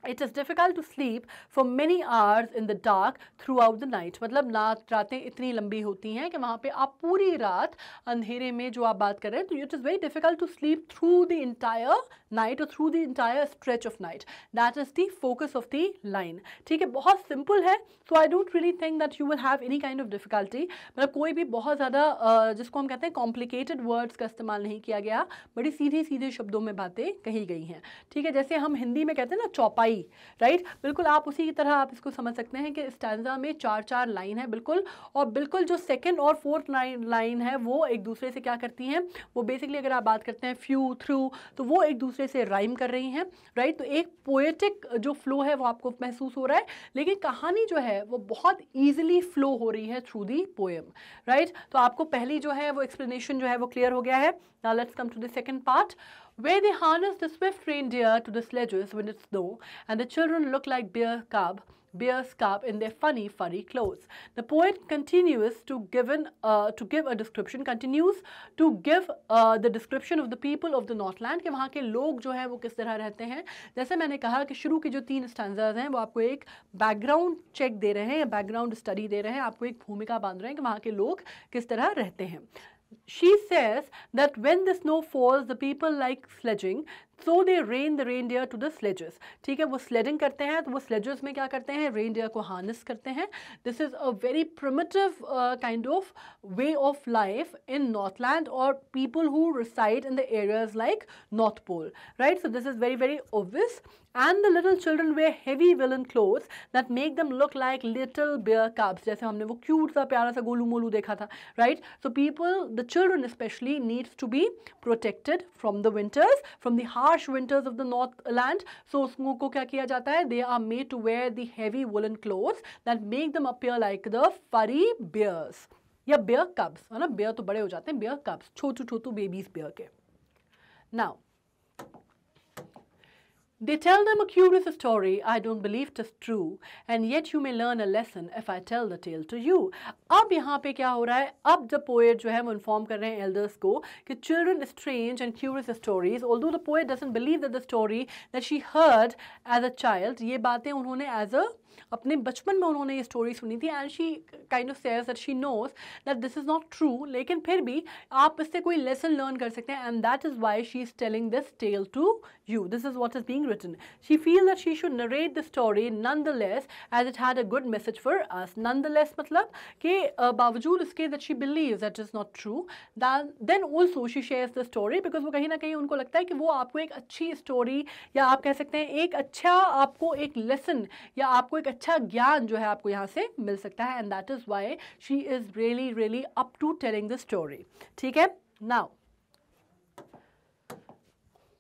It is difficult to sleep for many hours in the dark throughout the night मतलब रात रातें इतनी लंबी होती हैं कि वहाँ पे आप पूरी रात अंधेरे में जो आप बात कर रहे हैं तो it is very difficult to sleep through the entire night और through the entire stretch of night that is the focus of the line ठीक है बहुत सिंपल है so I don't really think that you will have any kind of difficulty मतलब कोई भी बहुत ज़्यादा जिसको हम कहते हैं कॉम्प्लिकेटेड वर्ड्स का इस्तेमाल नहीं किया गया बड़ी सीधे सीधे शब्दों में बातें कही गई हैं ठीक है जैसे हम हिंदी में कहते हैं ना चौपाई गई राइट बिल्कुल आप उसी की तरह आप इसको समझ सकते हैं कि स्टैंडा में चार चार लाइन है बिल्कुल और बिल्कुल जो सेकेंड और फोर्थ लाइन है वो एक दूसरे से क्या करती हैं वो बेसिकली अगर आप बात करते हैं फ्यू थ्रू तो वो एक दूसरे से राइम कर रही हैं राइट तो एक पोएटिक जो फ्लो है वो आपको महसूस हो रहा है लेकिन कहानी जो है वो बहुत ईजिली फ्लो हो रही है थ्रू दी पोएम राइट तो आपको पहली जो है वो एक्सप्लेनेशन जो है वो क्लियर हो गया है ना let's come to the second part where they harness the swift reindeer to the sledges when it's snow, and the children look like bear cub bear's scab in their funny furry clothes. The poet continues to given uh, to give a description continues to give uh, the description of the people of the Northland कि वहाँ के लोग जो है वो किस तरह रहते हैं जैसे मैंने कहा कि शुरू के जो तीन स्टैंडर्स हैं वो आपको एक background check दे रहे हैं background study दे रहे हैं आपको एक भूमिका बांध रहे हैं कि वहाँ के लोग किस तरह रहते हैं she says that when the snow falls, the people like sledging, so they rein the reindeer to the run to the sledges ठीक है वो स्लेडिंग करते हैं तो वो स्लेजेस में क्या करते हैं रेन डियर को हार्नेस करते हैं this is a very primitive kind of way of life in Northland और people who reside in the areas like north pole right so this is very very obvious and the little children wear heavy woolen clothes that make them look like little bear cubs जैसे हमने वो cute सा प्यारा सा गोलू मोलू देखा था right so people the children especially needs to be protected from the winters from the harsh harsh winters of the north land so usko ko kya kiya jata hai they are made to wear the heavy woolen clothes that make them appear like the furry bears या bear cubs है ना bear तो बड़े हो जाते हैं bear cubs छोटू छोटू बेबीज बेयर के now They tell them a curious story, I don't believe tis true, and yet you may learn a lesson if I tell the tale to you. Ab yahan pe kya ho Ab the poet jo hai inform elders ko ki children strange and curious stories, although the poet doesn't believe that the story that she heard as a child, ye baatein unhone as a अपने बचपन में उन्होंने ये story सुनी थी and she kind of shares that she knows that this is not true लेकिन फिर भी आप इससे कोई लेसन लर्न कर सकते हैं and that is why she is telling this tale to you this is what is being written she feel that she should narrate the story nonetheless as it had a good message for us nonetheless मतलब कि बावजूद इसके that she believe that is not true then also she shares the story because वो कहीं ना कहीं उनको लगता है कि वो आपको एक अच्छी स्टोरी या आप कह सकते हैं एक अच्छा आपको एक लेसन या आपको एक एक अच्छा ज्ञान जो है आपको यहाँ से मिल सकता है and that is why she is really really up to telling the story ठीक है now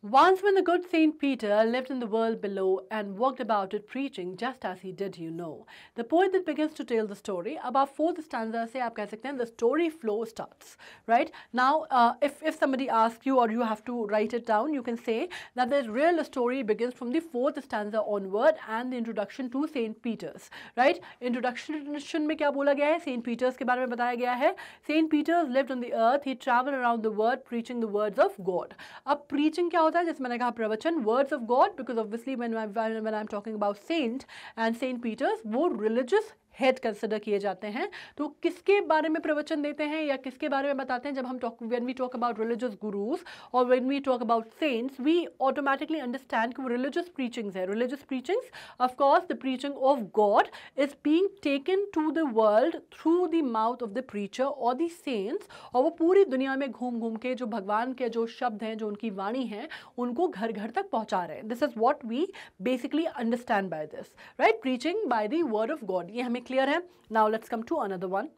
Once when the good Saint Peter lived in the world below and walked about it preaching just as he did, you know. The poet that begins to tell the story, about fourth stanza say, aap keh sakte the story flow starts, right? Now, uh, if, if somebody asks you or you have to write it down, you can say that the real story begins from the fourth stanza onward and the introduction to Saint Peter's, right? Introduction mein kya bola gaya hai? Saint Peter's ke mein bataya gaya hai. Saint Peter's lived on the earth. He traveled around the world preaching the words of God. Ab preaching kya होता है जैसे मैंने कहा प्रवचन words of God because obviously when I am talking about saint and Saint Peter's वो religious head consider किए जाते हैं तो किसके बारे में प्रवचन देते हैं या किसके बारे में बताते हैं जब हम talk when we talk about religious gurus और when we talk about saints we automatically understand कि वो रिलीजियस प्रीचिंग्स है religious preachings of course the preaching of God is being taken to the world through the mouth of the preacher और the saints और वो पूरी दुनिया में घूम घूम के जो भगवान के जो शब्द हैं जो उनकी वाणी है उनको घर घर तक पहुंचा रहे हैं this is what we basically understand by this right preaching by the word of God ये हमें clear him? Now let's come to another one.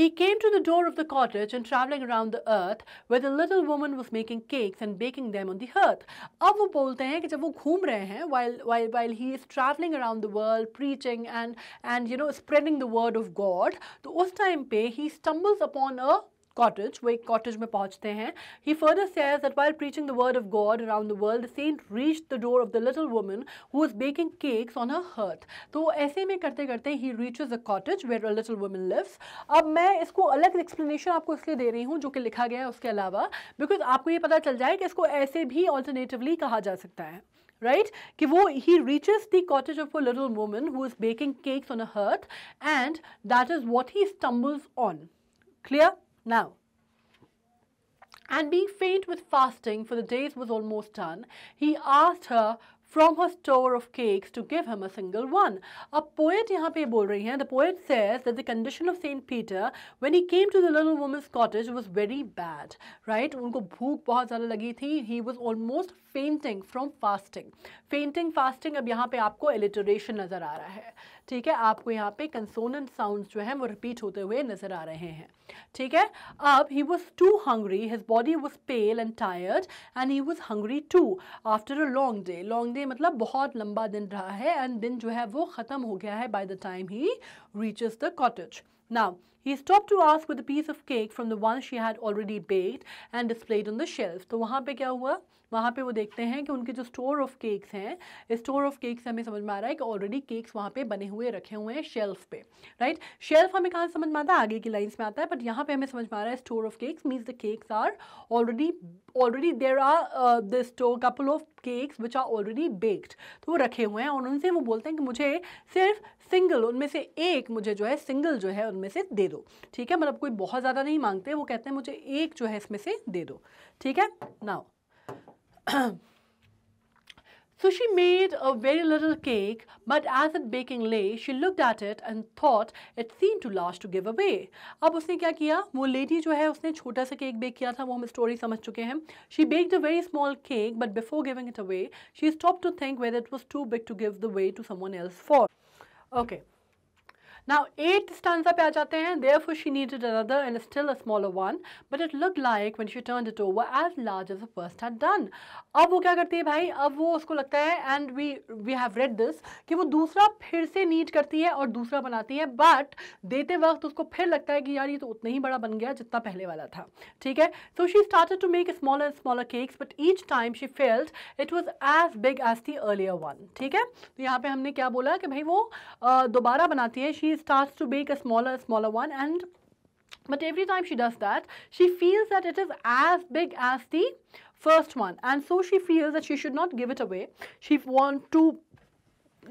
He came to the door of the cottage and traveling around the earth where the little woman was making cakes and baking them on the hearth. अब वो बोलते हैं कि जब वो घूम रहे हैं while while while he is traveling around the world preaching and and you know spreading the word of God the उस time he stumbles upon a cottage, वो एक cottage में पहुंचते हैं. He further says that while preaching the word of God around the world, the saint reached the door of the little woman who was baking cakes on her hearth. तो ऐसे में करते करते he reaches a cottage where a little woman lives. अब मैं इसको अलग explanation आपको इसलिए दे रही हूँ जो कि लिखा गया है उसके अलावा बिकॉज आपको ये पता चल जाए कि इसको ऐसे भी ऑल्टरनेटिवली कहा जा सकता है राइट right? कि वो he reaches the cottage of a little woman who is baking cakes on a hearth and that is what he stumbles on clear Now, and being faint with fasting, for the days was almost done, he asked her from her store of cakes to give him a single one. A poet यहाँ पे बोल रही हैं. The poet says that the condition of Saint Peter when he came to the little woman's cottage was very bad, right? उनको भूख बहुत ज़्यादा लगी थी. He was almost fainting from fasting. Fainting, fasting अब यहाँ पे आपको alliteration नज़र आ रहा है. ठीक है आपको यहाँ पे कंसोनेंट साउंड जो है वो रिपीट होते हुए नजर आ रहे हैं ठीक है अब he was too hungry his body was pale and tired and he was hungry too after a long day long day मतलब बहुत लंबा दिन रहा है एंड दिन जो है वो ख़त्म हो गया है by the time he reaches the cottage Now, he stopped to ask for the piece of cake from the one she had already baked and displayed on the shelf. तो वहाँ पे क्या हुआ वहाँ पे वो देखते हैं कि उनके जो स्टोर ऑफ केक्स हैं स्टोर ऑफ केक्स हमें समझ में आ रहा है कि ऑलरेडी केक्स वहाँ पे बने हुए रखे हुए हैं शेल्फ पे राइट शेल्फ हमें कहाँ समझ में आता है आगे की लाइन्स में आता है बट यहाँ पे हमें समझ में आ रहा है store of cakes means the cakes are already already there are the store couple of cakes which are already baked तो वो रखे हुए हैं और उनसे वो बोलते हैं कि मुझे सिर्फ सिंगल उनमें से एक मुझे जो है सिंगल जो है उनमें से दे दो ठीक है मतलब कोई बहुत ज़्यादा नहीं मांगते वो कहते हैं मुझे एक जो है इसमें से दे दो ठीक है now so she made a very little cake, but as it baking lay, she looked at it and thought it seemed too large to give away. अब उसने क्या किया वो lady जो है उसने छोटा सा cake bake किया था वो हम story समझ चुके हैं She baked a very small cake, but before giving it away, she stopped to think whether it was too big to give the way to someone else for. Okay. Now, eighth stanza pe aa jate hain. Therefore, she needed another and still a smaller one, but it looked like when she turned it over as large as the first had done. अब वो क्या करती है भाई अब वो उसको लगता है and we we have read this कि वो दूसरा फिर से नीट करती है और दूसरा बनाती है बट देते वक्त उसको फिर लगता है कि यार ये तो उतना ही बड़ा बन गया जितना पहले वाला था ठीक है so she started to make smaller and smaller cakes but each time she failed it was as big as the earlier one ठीक है तो यहाँ पे हमने क्या बोला कि भाई वो दोबारा बनाती है she starts to make a smaller, smaller one and but every time she does that, she feels that it is as big as the first one and so she feels that she should not give it away. She wants to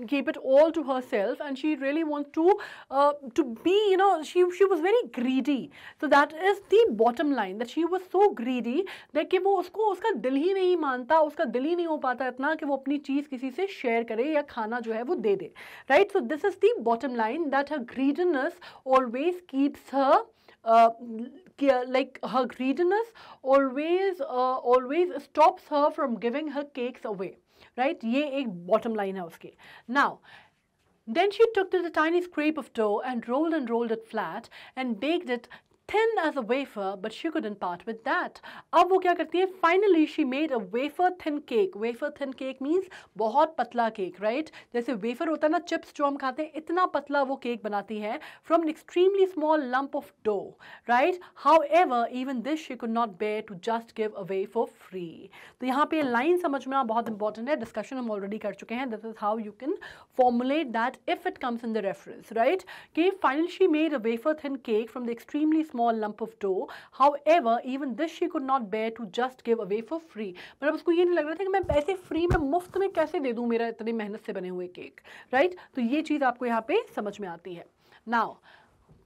keep it all to herself and she really wants to uh, to be you know she she was very greedy so that is the bottom line that she was so greedy that ki wo usko uska dil hi nahi manta uska dil hi nahi ho pata itna ki wo apni cheez kisi se share kare ya khana jo hai wo de de right so this is the bottom line that her greediness always keeps her Uh, like her greediness always uh, always stops her from giving her cakes away right right? ये एक bottom line है उसके. Now Then she took to the tiny scrape of dough and rolled and rolled it flat and baked it thin as a wafer but she couldn't part with that अब वो क्या करती है finally she made a wafer thin cake wafer thin cake means बहुत पतला cake right right? जैसे wafer होता है ना चिप्स जो हम खाते हैं इतना पतला वो केक बनाती है from an extremely small lump of dough right however even this she could not bear to just give away for free तो यहाँ पे लाइन समझना बहुत इंपॉर्टेंट है डिस्कशन हम ऑलरेडी कर चुके हैं this is how you can formulate that if it comes in the reference right कि final she made a wafer thin cake from the extremely small lump of dough. However, even this she could not bear to just give away for free. मतलब उसको ये नहीं लग रहा था कि मैं ऐसे फ्री में मुफ्त में कैसे दे दूँ मेरा इतनी मेहनत से बने हुए केक राइट right? तो ये चीज़ आपको यहाँ पे समझ में आती है now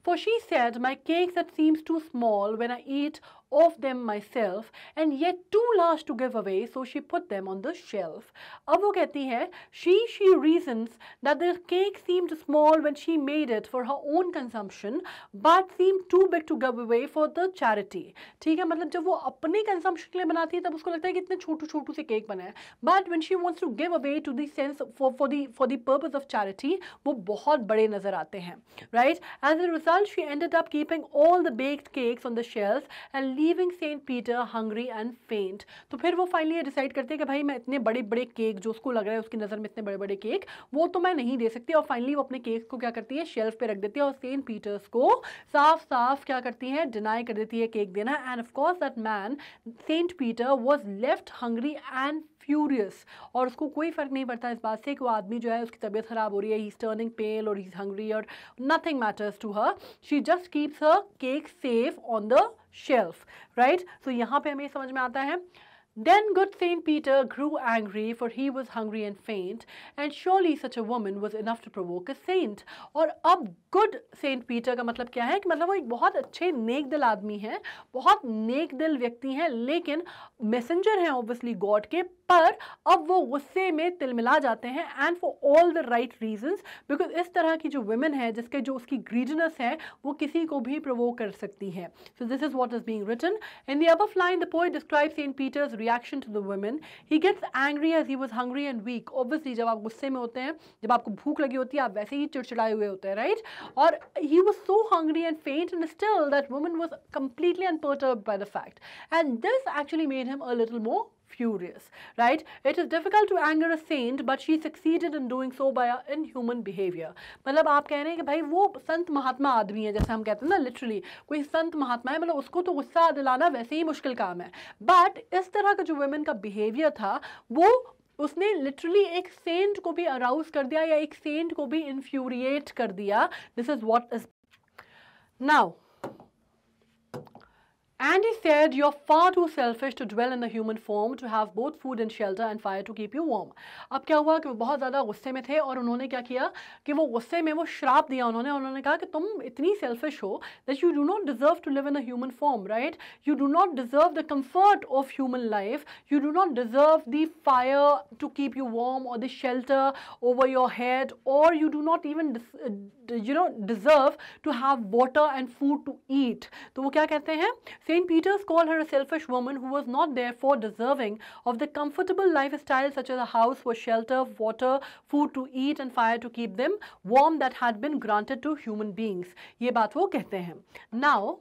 For she said, My cake that seems too small when I eat of them myself and yet too large to give away so she put them on the shelf अब वो कहती she she reasons that the cake seemed small when she made it for her own consumption but seemed too big to give away for the charity ठीक है मतलब जब वो अपने consumption के लिए बनाती है तब उसको लगता है कि इतने छोटू छोटू से cake बना है but when she wants to give away to the sense for for the for the purpose of charity वो बहुत बड़े नजर आते हैं right as a result she ended up keeping all the baked cakes on the shelves and leaving Saint Peter hungry and faint तो फिर वो finally ये डिसाइड करते हैं कि भाई मैं इतने बड़े बड़े केक जो उसको लग रहा है उसकी नज़र में इतने बड़े बड़े केक वो तो मैं नहीं दे सकती और फाइनली वो अपने केक को क्या करती है शेल्फ पे रख देती है और सेंट पीटर्स को साफ साफ क्या करती है डिनाई कर देती है केक देना and of course that man Saint Peter was left hungry and furious और उसको कोई फ़र्क नहीं पड़ता इस बात से कि वो आदमी जो है उसकी तबीयत ख़राब हो रही है ही टर्निंग पेल और ही हंग्री और nothing matters to her she just keeps her cake safe on the shelf right so यहाँ पे हमें समझ में आता है Then good Saint Peter grew angry, for he was hungry and faint, and surely such a woman was enough to provoke a saint. और अब good Saint Peter का मतलब क्या है कि मतलब वो एक बहुत अच्छे नेक दिल आदमी हैं बहुत नेक दिल व्यक्ति हैं लेकिन मैसेंजर हैं obviously गॉड के पर अब वो गुस्से में तिलमिला जाते हैं and for all the right reasons because इस तरह की जो वुमेन है जिसके जो उसकी ग्रीजनेस है वो किसी को भी प्रवो कर सकती है so this is what is being written in the अब line the poet describe Saint Peter's reaction to the women he gets angry as he was hungry and weak obviously जब आप गुस्से में होते हैं जब आपको भूख लगी होती है आप वैसे ही चिड़चिड़ाए हुए होते हैं राइट और he was so hungry and faint and still that woman was completely unperturb by the fact and this actually made him a little more furious, right? It is difficult to anger a saint, but she succeeded in doing so by her inhuman behavior. मतलब आप कह रहे हैं कि भाई वो संत महात्मा आदमी है जैसे हम कहते हैं ना लिटरली कोई संत महात्मा है मतलब उसको तो गुस्सा दिलाना वैसे ही मुश्किल काम है बट इस तरह का जो वेमेन का बिहेवियर था वो उसने लिटरली एक सेंट को भी अराउज कर दिया या एक सेंट को भी इन्फ्यूरिएट कर दिया this is what is now Andy said, you're far too selfish to dwell in the human form, to have both food and shelter and fire to keep you warm. अब क्या हुआ कि वो बहुत ज़्यादा गुस्से में थे और उन्होंने क्या किया कि वो गुस्से में वो श्राप दिया उन्होंने उन्होंने कहा कि तुम इतनी selfish हो that you do not deserve to live in a human form, right? You do not deserve the comfort of human life. You do not deserve the fire to keep you warm or the shelter over your head or you do not even uh, you know deserve to have water and food to eat. तो वो क्या कहते हैं? St. Peter's called her a selfish woman who was not therefore deserving of the comfortable lifestyle such as a house for shelter, water, food to eat and fire to keep them warm that had been granted to human beings. ये बात वो कहते Now,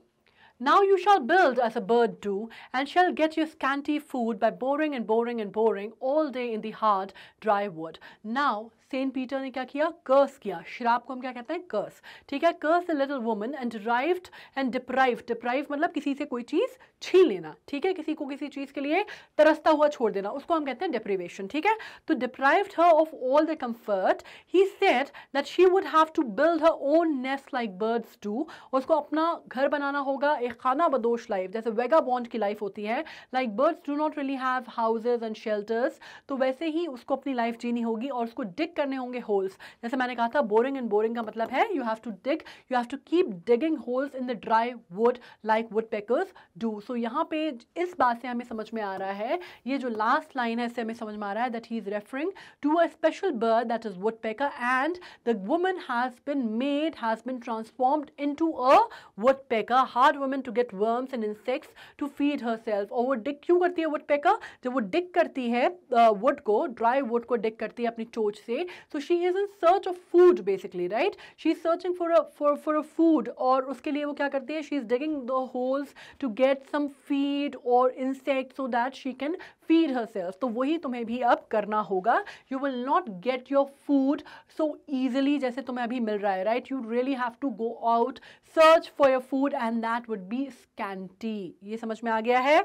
now you shall build as a bird do, and shall get your scanty food by boring and boring and boring all day in the hard, dry wood. Now, Saint Peter ने क्या किया कर्स किया शराब को हम क्या कहते हैं कर्स ठीक है curse a little woman and derived and deprive deprive मतलब किसी से कोई चीज़ छीन लेना ठीक है किसी को किसी चीज़ के लिए तरसता हुआ छोड़ देना उसको हम कहते हैं डिप्रिवेशन ठीक है तो deprived her of all the comfort he set that she would have to build her own nest like birds do उसको अपना घर बनाना होगा एक खाना बदोश लाइफ जैसे वेगा बॉन्ड की लाइफ होती है like birds do not really have houses and shelters तो वैसे ही उसको अपनी लाइफ जीनी होगी और उसको डिक करने होंगे होल्स जैसे मैंने कहा था बोरिंग एंड बोरिंग का मतलब है you have to dig you have to keep digging holes in the dry wood like woodpeckers do so यहाँ पे इस बात से हमें समझ में आ रहा है ये जो लास्ट लाइन है इससे हमें समझ में आ रहा है that he is referring to a special bird that is woodpecker and the woman has been made has been transformed into a woodpecker. Hard women to get worms and insects to feed herself. और वो डिग क्यों करती है would पैकर जब वो dig करती है wood uh, को ड्राई वुड को डिग करती है अपनी चोच से so she is in search of food basically right she is searching for for for a food और उसके लिए वो क्या करती है she is digging the holes to get some feed और insect so that she can feed herself तो वही तुम्हें भी अब करना होगा you will not get your food so easily जैसे तुम्हें अभी मिल रहा है right you really have to go out search for your food and that would be scanty ये समझ में आ गया है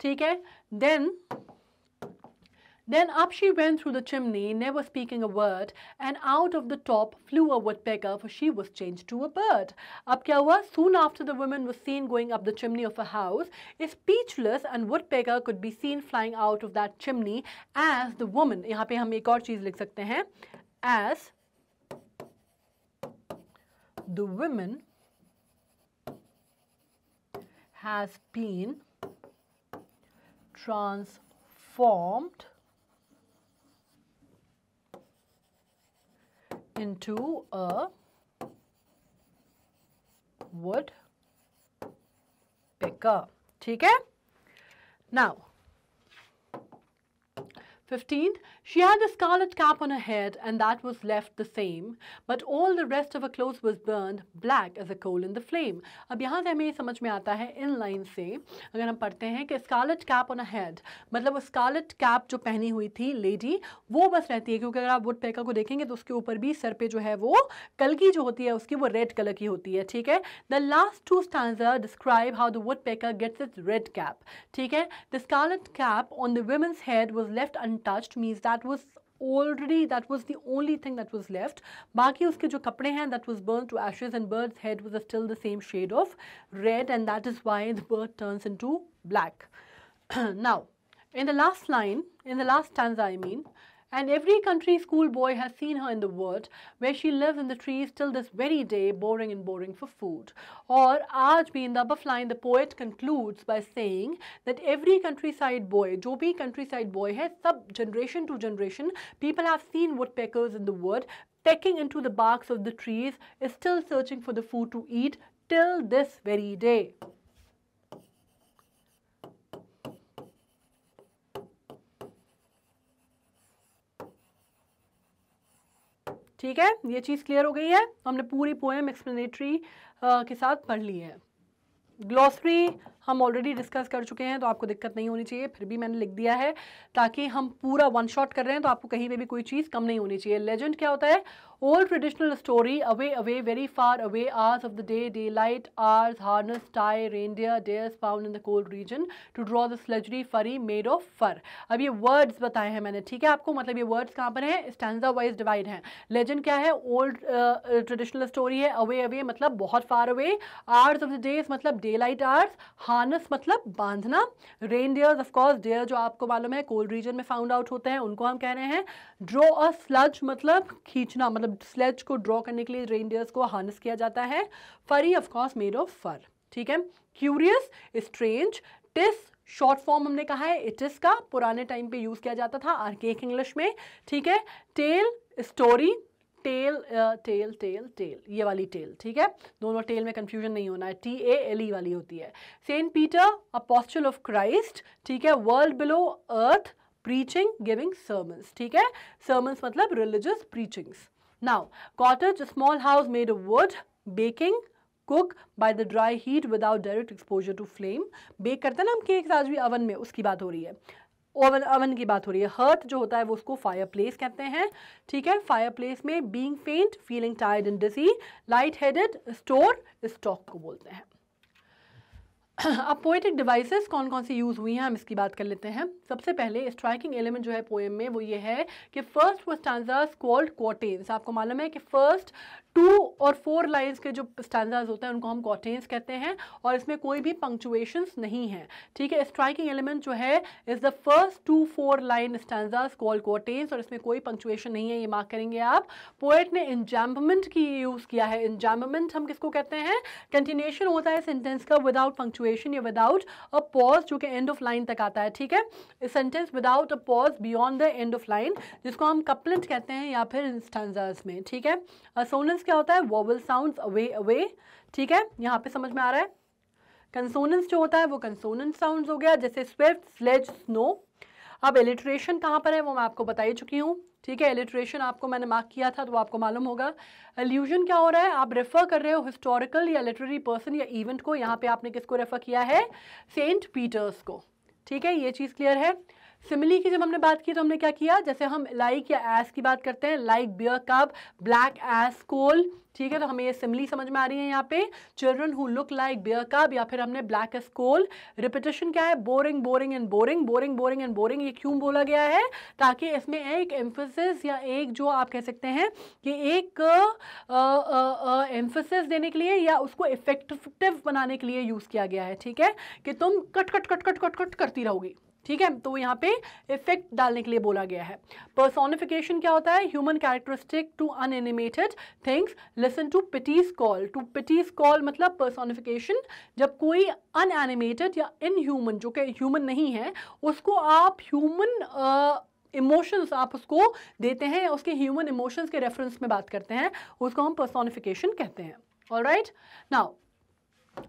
ठीक है then Then up she went through the chimney, never speaking a word, and out of the top flew a woodpecker, for she was changed to a bird. Up kya hua? Soon after the woman was seen going up the chimney of a house, speechless and woodpecker could be seen flying out of that chimney as the woman. यहाँ पे हम एक और चीज़ लिख सकते हैं As the woman has been transformed into a wood picker. Okay. Now, 15th, she had a scarlet cap on her head, and that was left the same, but all the rest of her clothes was burned black as a coal in the flame. अब यहाँ से हमें ये समझ में आता है in line से अगर हम पढ़ते हैं कि scarlet cap on a head मतलब वो स्कॉलेट कैप जो पहनी हुई थी लेडी वो बस रहती है क्योंकि अगर आप वुड पैकर को देखेंगे तो उसके ऊपर भी सर पे जो है वो कलगी जो होती है उसकी वो रेड कलर की होती है ठीक है the last two stand describe how the woodpecker gets it red cap ठीक है the scarlet cap on the woman's head was left touched means that was already that was the only thing that was left Baki uske jo कपड़े that was burned to ashes and bird's head was still the same shade of red and that is why the bird turns into black now in the last line in the last stanza I mean and every country schoolboy has seen her in the wood, where she lives in the trees till this very day, boring and boring for food. Or Aaj Binda Bafline, the poet concludes by saying that every countryside boy, जो countryside boy has, sub generation to generation, people have seen woodpeckers in the wood, pecking into the barks of the trees, is still searching for the food to eat till this very day. ठीक है ये चीज़ clear हो गई है हमने पूरी poem explanatory के साथ पढ़ ली है ग्लॉसरी हम ऑलरेडी डिस्कस कर चुके हैं तो आपको दिक्कत नहीं होनी चाहिए फिर भी मैंने लिख दिया है ताकि हम पूरा वन शॉट कर रहे हैं तो आपको कहीं पर भी कोई चीज़ कम नहीं होनी चाहिए लेजेंड क्या होता है old traditional story away away very far away hours of the day day light hours harness tie reindeer deers found in the cold region to draw the sledge furry made of फर अब ये words बताए हैं मैंने ठीक है आपको मतलब ये वर्ड्स कहाँ पर हैं स्टैंडा वाइज डिवाइड हैं लेजेंड क्या है ओल्ड ट्रेडिशनल स्टोरी है अवे अवे मतलब बहुत far away hours of the days मतलब डे लाइट आर्स हार्नस मतलब बांधना रेनडियर्स डियर ऑफकोर्स डियर जो आपको मालूम है कोल्ड रीजन में फाउंड आउट होते हैं उनको हम कह रहे हैं ड्रॉ अ स्लज मतलब खींचना मतलब स्लज को ड्रॉ करने के लिए रेनडियर्स को हार्नस किया जाता है फरी ऑफकोर्स मेड ऑफ फर ठीक है क्यूरियस स्ट्रेंज टिस शॉर्ट फॉर्म हमने कहा है इट इज़ का पुराने टाइम पे यूज़ किया जाता था आर्केक इंग्लिश में ठीक है tale story tale tale tale tale ये वाली टेल ठीक है दोनों टेल में कंफ्यूजन नहीं होना है टी ए एल ई वाली होती है Saint Peter apostle of Christ ठीक है world below earth preaching giving sermons ठीक है सर्मन्स मतलब religious preachings now cottage small house made of wood baking cook by the dry heat without direct exposure to flame bake करते हैं ना हम cake आज भी अवन में उसकी बात हो रही है ओवन ओवन की बात हो रही है हर्थ जो होता है वो उसको फायर प्लेस कहते हैं ठीक है फायर प्लेस में being faint feeling tired and dizzy light headed store stock को बोलते हैं अब पोइटिक डिवाइसेस कौन कौन सी यूज़ हुई हैं हम इसकी बात कर लेते हैं सबसे पहले स्ट्राइकिंग एलिमेंट जो है पोएम में वो ये है कि फर्स्ट वो स्टैंडर्स कॉल्ड क्वार्टेन्स आपको मालूम है कि फर्स्ट टू और फोर लाइंस के जो स्टैंडर्स होते हैं उनको हम क्वार्टेन्स कहते हैं और इसमें कोई भी पंक्चुएशंस नहीं है ठीक है स्ट्राइकिंग एलिमेंट जो है is the first two four line stanzas called quatrains और इसमें कोई पंक्चुएशन नहीं है ये मार्क करेंगे आप पोएट ने इंजैम्बमेंट की यूज़ किया है इंजैम्बमेंट हम किसको कहते हैं कंटिन्यूशन होता है सेंटेंस का विदाउट पंक्चुएशन ड्यूरेशन या विदाउट अ पॉज जो कि एंड ऑफ लाइन तक आता है ठीक है sentence without a pause beyond the end of line जिसको हम कपलेंट कहते हैं या फिर स्टंजर्स में ठीक है असोनेंस क्या होता है वोवल साउंड अवे अवे ठीक है यहाँ पे समझ में आ रहा है कंसोनेंस जो होता है वो कंसोनेंट साउंड हो गया जैसे स्विफ्ट स्लेज स्नो अब एलिट्रेशन कहाँ पर है वो मैं आपको बताई चुकी हूँ ठीक है एलिट्रेशन आपको मैंने मार्क किया था तो आपको मालूम होगा एल्यूजन क्या हो रहा है आप रेफ़र कर रहे हो हिस्टोरिकल या लिटरेरी पर्सन या इवेंट को यहाँ पे आपने किसको रेफ़र किया है सेंट पीटर्स को ठीक है ये चीज़ क्लियर है सिमिली की जब हमने बात की तो हमने क्या किया जैसे हम लाइक या एस की बात करते हैं like bear cub black as coal ठीक है तो हमें ये सिमली समझ में आ रही है यहाँ पे children who look like bear cub या फिर हमने ब्लैक एस कोल रिपीटेशन क्या है boring boring and boring boring boring and boring ये क्यों बोला गया है ताकि इसमें एक एम्फोसिस या एक जो आप कह सकते हैं कि एक एम्फोसिस देने के लिए या उसको इफेक्टिव बनाने के लिए यूज़ किया गया है ठीक है कि तुम cut cut cut cut cut cut करती रहोगी ठीक है तो यहाँ पे इफेक्ट डालने के लिए बोला गया है पर्सोनिफिकेशन क्या होता है human characteristic to unanimated things listen to pity's call to pity's call मतलब पर्सोनिफिकेशन जब कोई अनएनिमेटेड या इनह्यूमन जो कि ह्यूमन नहीं है उसको आप ह्यूमन इमोशंस आप उसको देते हैं उसके ह्यूमन इमोशंस के रेफरेंस में बात करते हैं उसको हम पर्सोनिफिकेशन कहते हैं ऑल राइट नाउ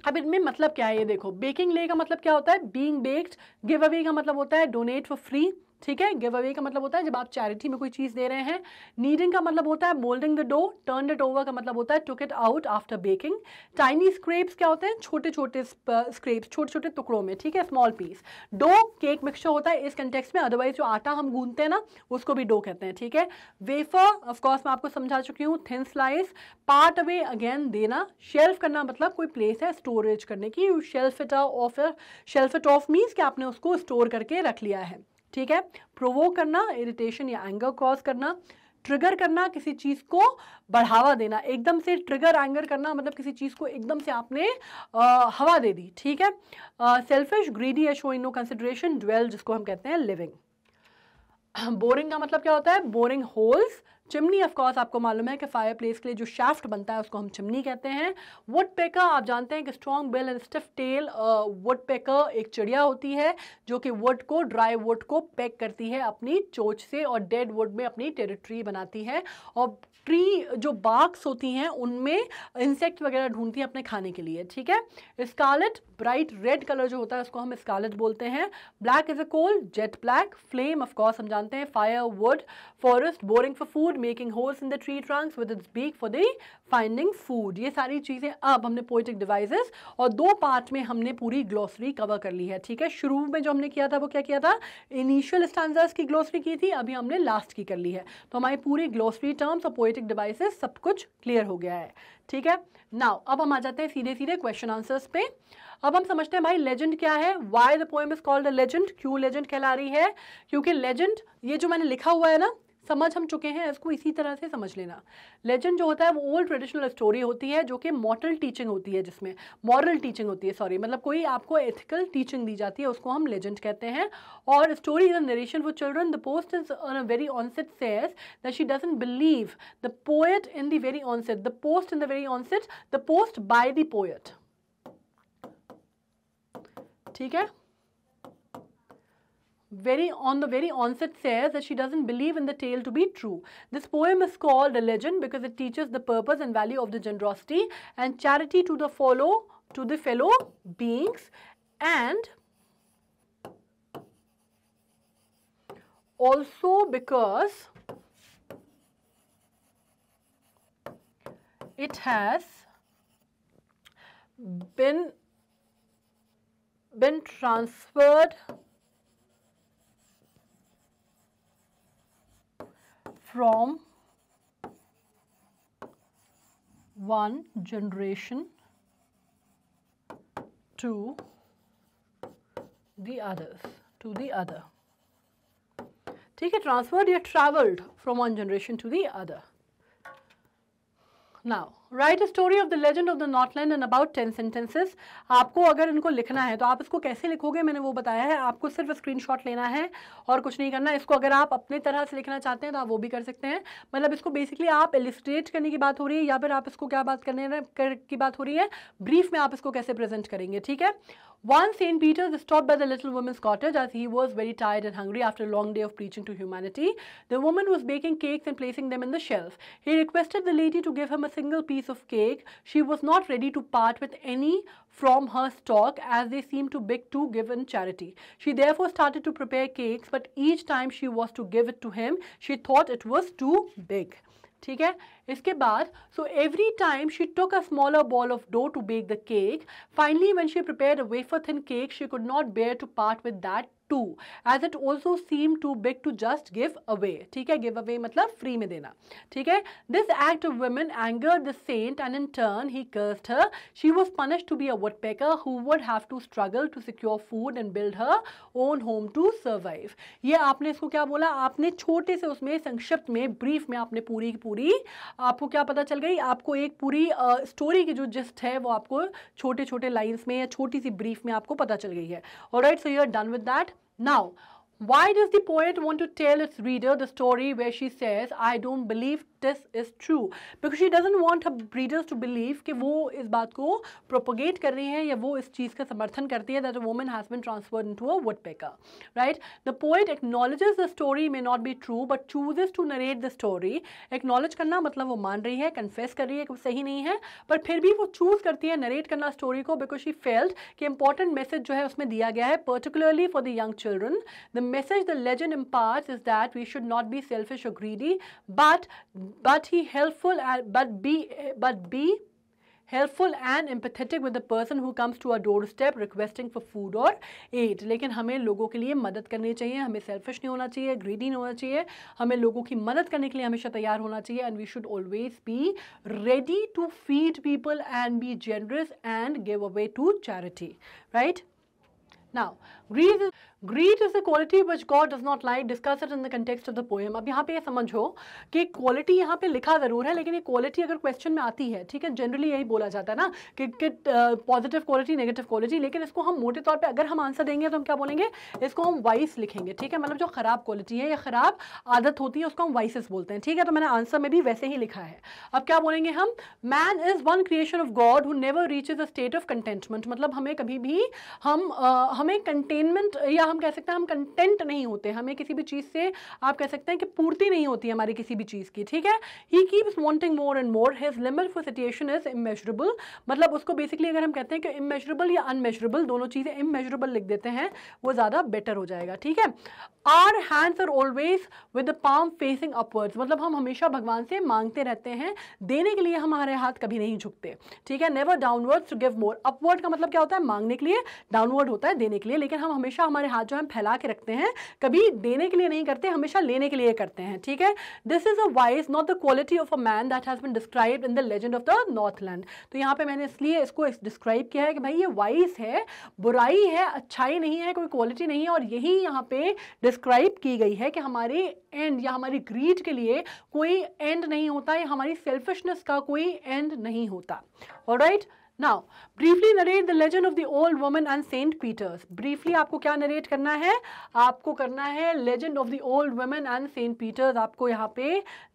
अब इनमें मतलब क्या है ये देखो बेकिंग ले का मतलब क्या होता है बींग बेक्ड गिव अवे का मतलब होता है डोनेट फॉर फ्री ठीक है गिव अवे का मतलब होता है जब आप चैरिटी में कोई चीज़ दे रहे हैं नीडिंग का मतलब होता है moulding the dough turn it over का मतलब होता है took it out after baking tiny scraps क्या होते हैं छोटे छोटे स्क्रेप्स छोटे छोटे टुकड़ों में ठीक है small piece dough cake mixture होता है इस कंटेक्स में अदरवाइज जो आटा हम गूंदते हैं ना उसको भी डो कहते हैं ठीक है वेफर ऑफकोर्स मैं आपको समझा चुकी हूँ thin slice part away again देना शेल्फ करना मतलब कोई प्लेस है स्टोरेज करने की shelf it off shelf it off means कि आपने उसको स्टोर करके रख लिया है ठीक है प्रोवो करना इरिटेशन या एंगर कॉज करना ट्रिगर करना किसी चीज़ को बढ़ावा देना एकदम से ट्रिगर एंगर करना मतलब किसी चीज़ को एकदम से आपने आ, हवा दे दी ठीक है सेल्फिश ग्रीडी या showing no consideration dwell जिसको हम कहते हैं लिविंग बोरिंग का मतलब क्या होता है बोरिंग होल्स चिमनी ऑफकोर्स आपको मालूम है कि फायर प्लेस के लिए जो शाफ्ट बनता है उसको हम चिमनी कहते हैं वुड पेकर आप जानते हैं कि strong bill and stiff tail woodpecker एक चिड़िया होती है जो कि वुड को ड्राई वुड को पैक करती है अपनी चोच से और डेड वुड में अपनी टेरिटरी बनाती है और ट्री जो बाक्स होती हैं उनमें इंसेक्ट वगैरह ढूंढती हैं अपने खाने के लिए ठीक है स्कॉलेट ब्राइट रेड कलर जो होता है उसको हम स्कालेट बोलते हैं black is a coal jet black flame of course हम जानते हैं fire wood forest boring for food making holes in the tree trunks with its beak for the finding food ये सारी चीज़ें अब हमने पोइटिक डिवाइसेस और दो पार्ट में हमने पूरी ग्लोसरी कवर कर ली है ठीक है शुरू में जो हमने किया था वो क्या किया था इनिशियल स्टैंडर्स की ग्लोसरी की थी अभी हमने लास्ट की कर ली है तो हमारी पूरी ग्लोसरी टर्म्स और पोइटिक डिवाइसेस सब कुछ क्लियर हो गया है ठीक है नाउ अब हम आ जाते हैं सीधे सीधे क्वेश्चन आंसर्स पे अब हम समझते हैं भाई लेजेंड क्या है why the poem is called legend क्यों लेजेंड कहला रही है क्योंकि लेजेंड ये जो मैंने लिखा हुआ है ना समझ हम चुके हैं इसको इसी तरह से समझ लेना लेजेंड जो होता है वो ओल्ड ट्रेडिशनल स्टोरी होती है जो कि मॉरल टीचिंग होती है जिसमें मॉरल टीचिंग होती है सॉरी मतलब कोई आपको एथिकल टीचिंग दी जाती है उसको हम लेजेंड कहते हैं और story is a narration for children the post is on a very onset says that she doesn't believe the poet in the very onset the post in the very onset the post by the poet ठीक है very on the very onset says that she doesn't believe in the tale to be true this poem is called a legend because it teaches the purpose and value of the generosity and charity to the follow to the fellow beings and also because it has been been transferred from one generation to the others to the other take a transferred या traveled from one generation to the other now write story of the legend of the Northland and about ten sentences आपको अगर इनको लिखना है तो आप इसको कैसे लिखोगे मैंने वो बताया है आपको सिर्फ स्क्रीनशॉट लेना है और कुछ नहीं करना इसको अगर आप अपने तरह से लिखना चाहते हैं तो आप वो भी कर सकते हैं मतलब इसको बेसिकली आप एलिस्ट्रेट करने की बात हो रही है या फिर आप इसको क्या बात करने कर, की बात हो रही है ब्रीफ में आप इसको कैसे प्रेजेंट करेंगे ठीक है Once St. Peter stopped by the little woman's cottage as he was very tired and hungry after a long day of preaching to humanity. The woman was baking cakes and placing them in the shelf. He requested the lady to give him a single piece of cake. She was not ready to part with any from her stock as they seemed too big to give in charity. She therefore started to prepare cakes but each time she was to give it to him, she thought it was too big. ठीक है इसके बाद so every time she took a smaller ball of dough to bake the cake finally when she prepare a wafer thin cake she could not bear to part with that too as it also seem too big to just give away ठीक है give away मतलब free में देना ठीक है this act of women anger the saint and in turn he cursed her she was punish to be a woodpecker who would have to struggle to secure food and build her own home to survive ये आपने इसको क्या बोला आपने छोटे से उसमें संक्षिप्त में ब्रीफ में आपने पूरी की पूरी आपको क्या पता चल गई आपको एक पूरी स्टोरी uh, की जो जिस्ट है वो आपको छोटे छोटे लाइन्स में या छोटी सी ब्रीफ में आपको पता चल गई है और right so you are done with that Now, why does the poet want to tell its reader the story where she says, I don't believe this is true because she doesn't want readers to believe कि वो इस बात को propagate कर रही हैं या वो इस चीज़ का समर्थन करती है that a woman has been transformed into a woodpecker right the poet acknowledge the story may not be true but chooses to narrate the story acknowledge करना मतलब वो मान रही है कन्फेस कर रही है कि वो सही नहीं है पर फिर भी वो चूज़ करती है नरेट करना स्टोरी को बिकॉज शी फेल्ड कि इंपॉर्टेंट मैसेज जो है उसमें दिया गया है particularly for the young children the message the legend impart is that we should not be selfish और greedy but but he helpful but be but be helpful and empathetic with the person who comes to our doorstep requesting for food or aid lekin hame logo ke liye madad karni chahiye hame selfish nahi hona chahiye greedy nahi hona chahiye hame logo ki madad karne ke liye hamesha taiyar hona chahiye and we should always be ready to feed people and be generous and give away to charity right now greed is greed is a quality which god does not like discuss it in the context of the अब यहाँ पे ये समझो कि quality यहाँ पे लिखा ज़रूर है लेकिन ये क्वालिटी अगर क्वेश्चन में आती है ठीक है जनरली यही बोला जाता है ना कि पॉजिटिव क्वालिटी नेगेटिव क्वालिटी लेकिन इसको हम मोटे तौर पर अगर हम आंसर देंगे तो हम क्या बोलेंगे इसको हम वाइस लिखेंगे ठीक है मतलब जो ख़राब क्वालिटी है या ख़राब आदत होती है उसको हम वाइसेस बोलते हैं ठीक है तो मैंने आंसर में भी वैसे ही लिखा है अब क्या बोलेंगे हम man is one creation of God who never reaches a state of contentment मतलब हमें कभी भी हम आ, हमें कंटेंट कंटेनमेंट या हम कह सकते हैं हम कंटेंट नहीं होते हमें किसी भी चीज़ से आप कह सकते हैं कि पूर्ति नहीं होती हमारी किसी भी चीज़ की ठीक है he keeps wanting more and more his limit for situation is immeasurable मतलब उसको बेसिकली अगर हम कहते हैं कि इमेजरेबल या अनमेजरेबल दोनों चीज़ें इमेजरेबल लिख देते हैं वो ज़्यादा बेटर हो जाएगा ठीक है our hands are always with the palm facing upwards मतलब हम हमेशा भगवान से मांगते रहते हैं देने के लिए हमारे हाथ कभी नहीं झुकते ठीक है never downwards to give more upward का मतलब क्या होता है मांगने के लिए डाउनवर्ड होता है देने के लिए लेकिन हम हमेशा हमारे हाथ जो है फैला के रखते हैं कभी देने के लिए नहीं करते हमेशा लेने के लिए करते हैं ठीक है this is a vice not the quality of a man that has been describe in the legend of the Northland तो यहाँ पे मैंने इसलिए इसको डिस्क्राइब किया है कि भाई ये वाइस है बुराई है अच्छाई नहीं है कोई क्वालिटी नहीं है और यही यहाँ पे डिस्क्राइब की गई है कि हमारे एंड या हमारी ग्रीड के लिए कोई एंड नहीं होता या हमारी सेल्फिशनेस का कोई एंड नहीं होता और right now briefly narrate the legend of the old woman and Saint Peters briefly आपको क्या नरेट करना है आपको करना है legend of the old woman and Saint Peters आपको यहाँ पे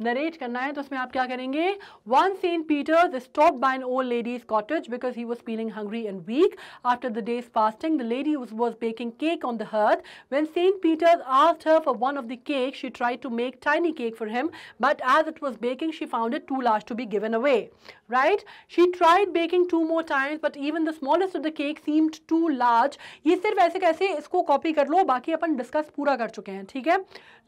नरेट करना है तो उसमें आप क्या करेंगे one Saint Peters stop by an old lady's cottage because he was feeling hungry and weak after the days fasting the lady was baking cake on the hearth when Saint Peters asked her for one of the cake she try to make tiny cake for him but as it was baking she found it too last to be given away right she tried baking two more times but even the smallest of the cake seemed too large ये सिर्फ ऐसे कैसे इसको copy कर लो बाकी अपन discuss पूरा कर चुके हैं ठीक है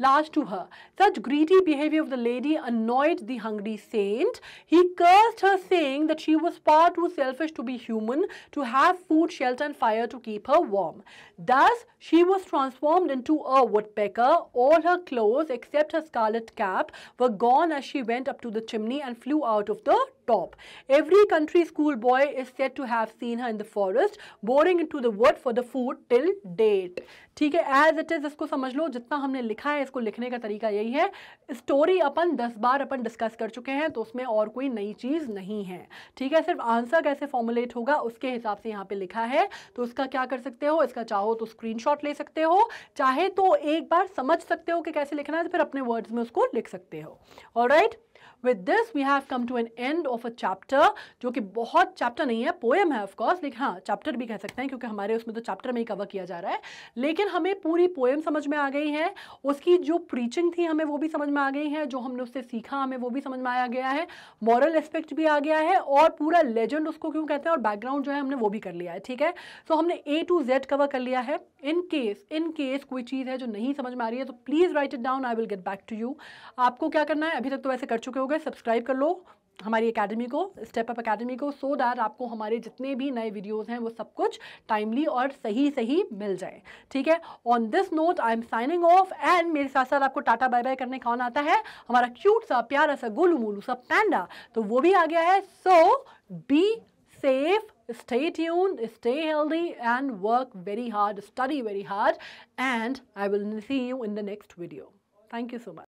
large to her such greedy behaviour of the lady annoyed the hungry saint he cursed her saying that she was far too selfish to be human to have food shelter and fire to keep her warm thus she was transformed in a wood all her clothes except her scarlet cap were gone as she went up to the chimney and flew out of the top. Every country school boy is said to have seen her in the forest, boring into the wood for the food till date. ठीक है as it is इसको समझ लो जितना हमने लिखा है इसको लिखने का तरीका यही है स्टोरी अपन दस बार अपन डिस्कस कर चुके हैं तो उसमें और कोई नई चीज़ नहीं है ठीक है सिर्फ आंसर कैसे फॉर्मुलेट होगा उसके हिसाब से यहाँ पे लिखा है तो उसका क्या कर सकते हो इसका चाहो तो स्क्रीनशॉट ले सकते हो चाहे तो एक बार समझ सकते हो कि कैसे लिखना है तो फिर अपने वर्ड्स में उसको लिख सकते हो और right right? With this we have come to an end of a chapter जो कि बहुत चैप्टर नहीं है पोएम है ऑफकोर्स लेकिन हाँ चैप्टर भी कह सकते हैं क्योंकि हमारे उसमें तो चैप्टर में ही कवर किया जा रहा है लेकिन हमें पूरी पोएम समझ में आ गई है उसकी जो प्रीचिंग थी हमें वो भी समझ में आ गई है जो हमने उससे सीखा हमें वो भी समझ में आया गया है मॉरल एस्पेक्ट भी आ गया है और पूरा लेजेंड उसको क्यों कहते हैं और बैकग्राउंड जो है हमने वो भी कर लिया है ठीक है सो so, हमने ए टू जेड कवर कर लिया है इन केस इन केस कोई चीज़ है जो नहीं समझ में आ रही है तो please write it down I will get back to you आपको क्या करना है अभी तक तो वैसे कर चुके हो गए सब्सक्राइब कर लो हमारी एकेडमी को स्टेप अप एकेडमी को सो so दैट आपको हमारे जितने भी नए वीडियोस हैं वो सब कुछ टाइमली और सही सही मिल जाए ठीक है on this note I am signing off and मेरे साथ साथ आपको टाटा बाय बाय करने कौन आता है हमारा क्यूट सा प्यारा सा गोलू मोलू सा पैंडा तो वो भी आ गया है so be safe stay tuned stay healthy and work very hard study very hard and I will see you in the next video thank you so much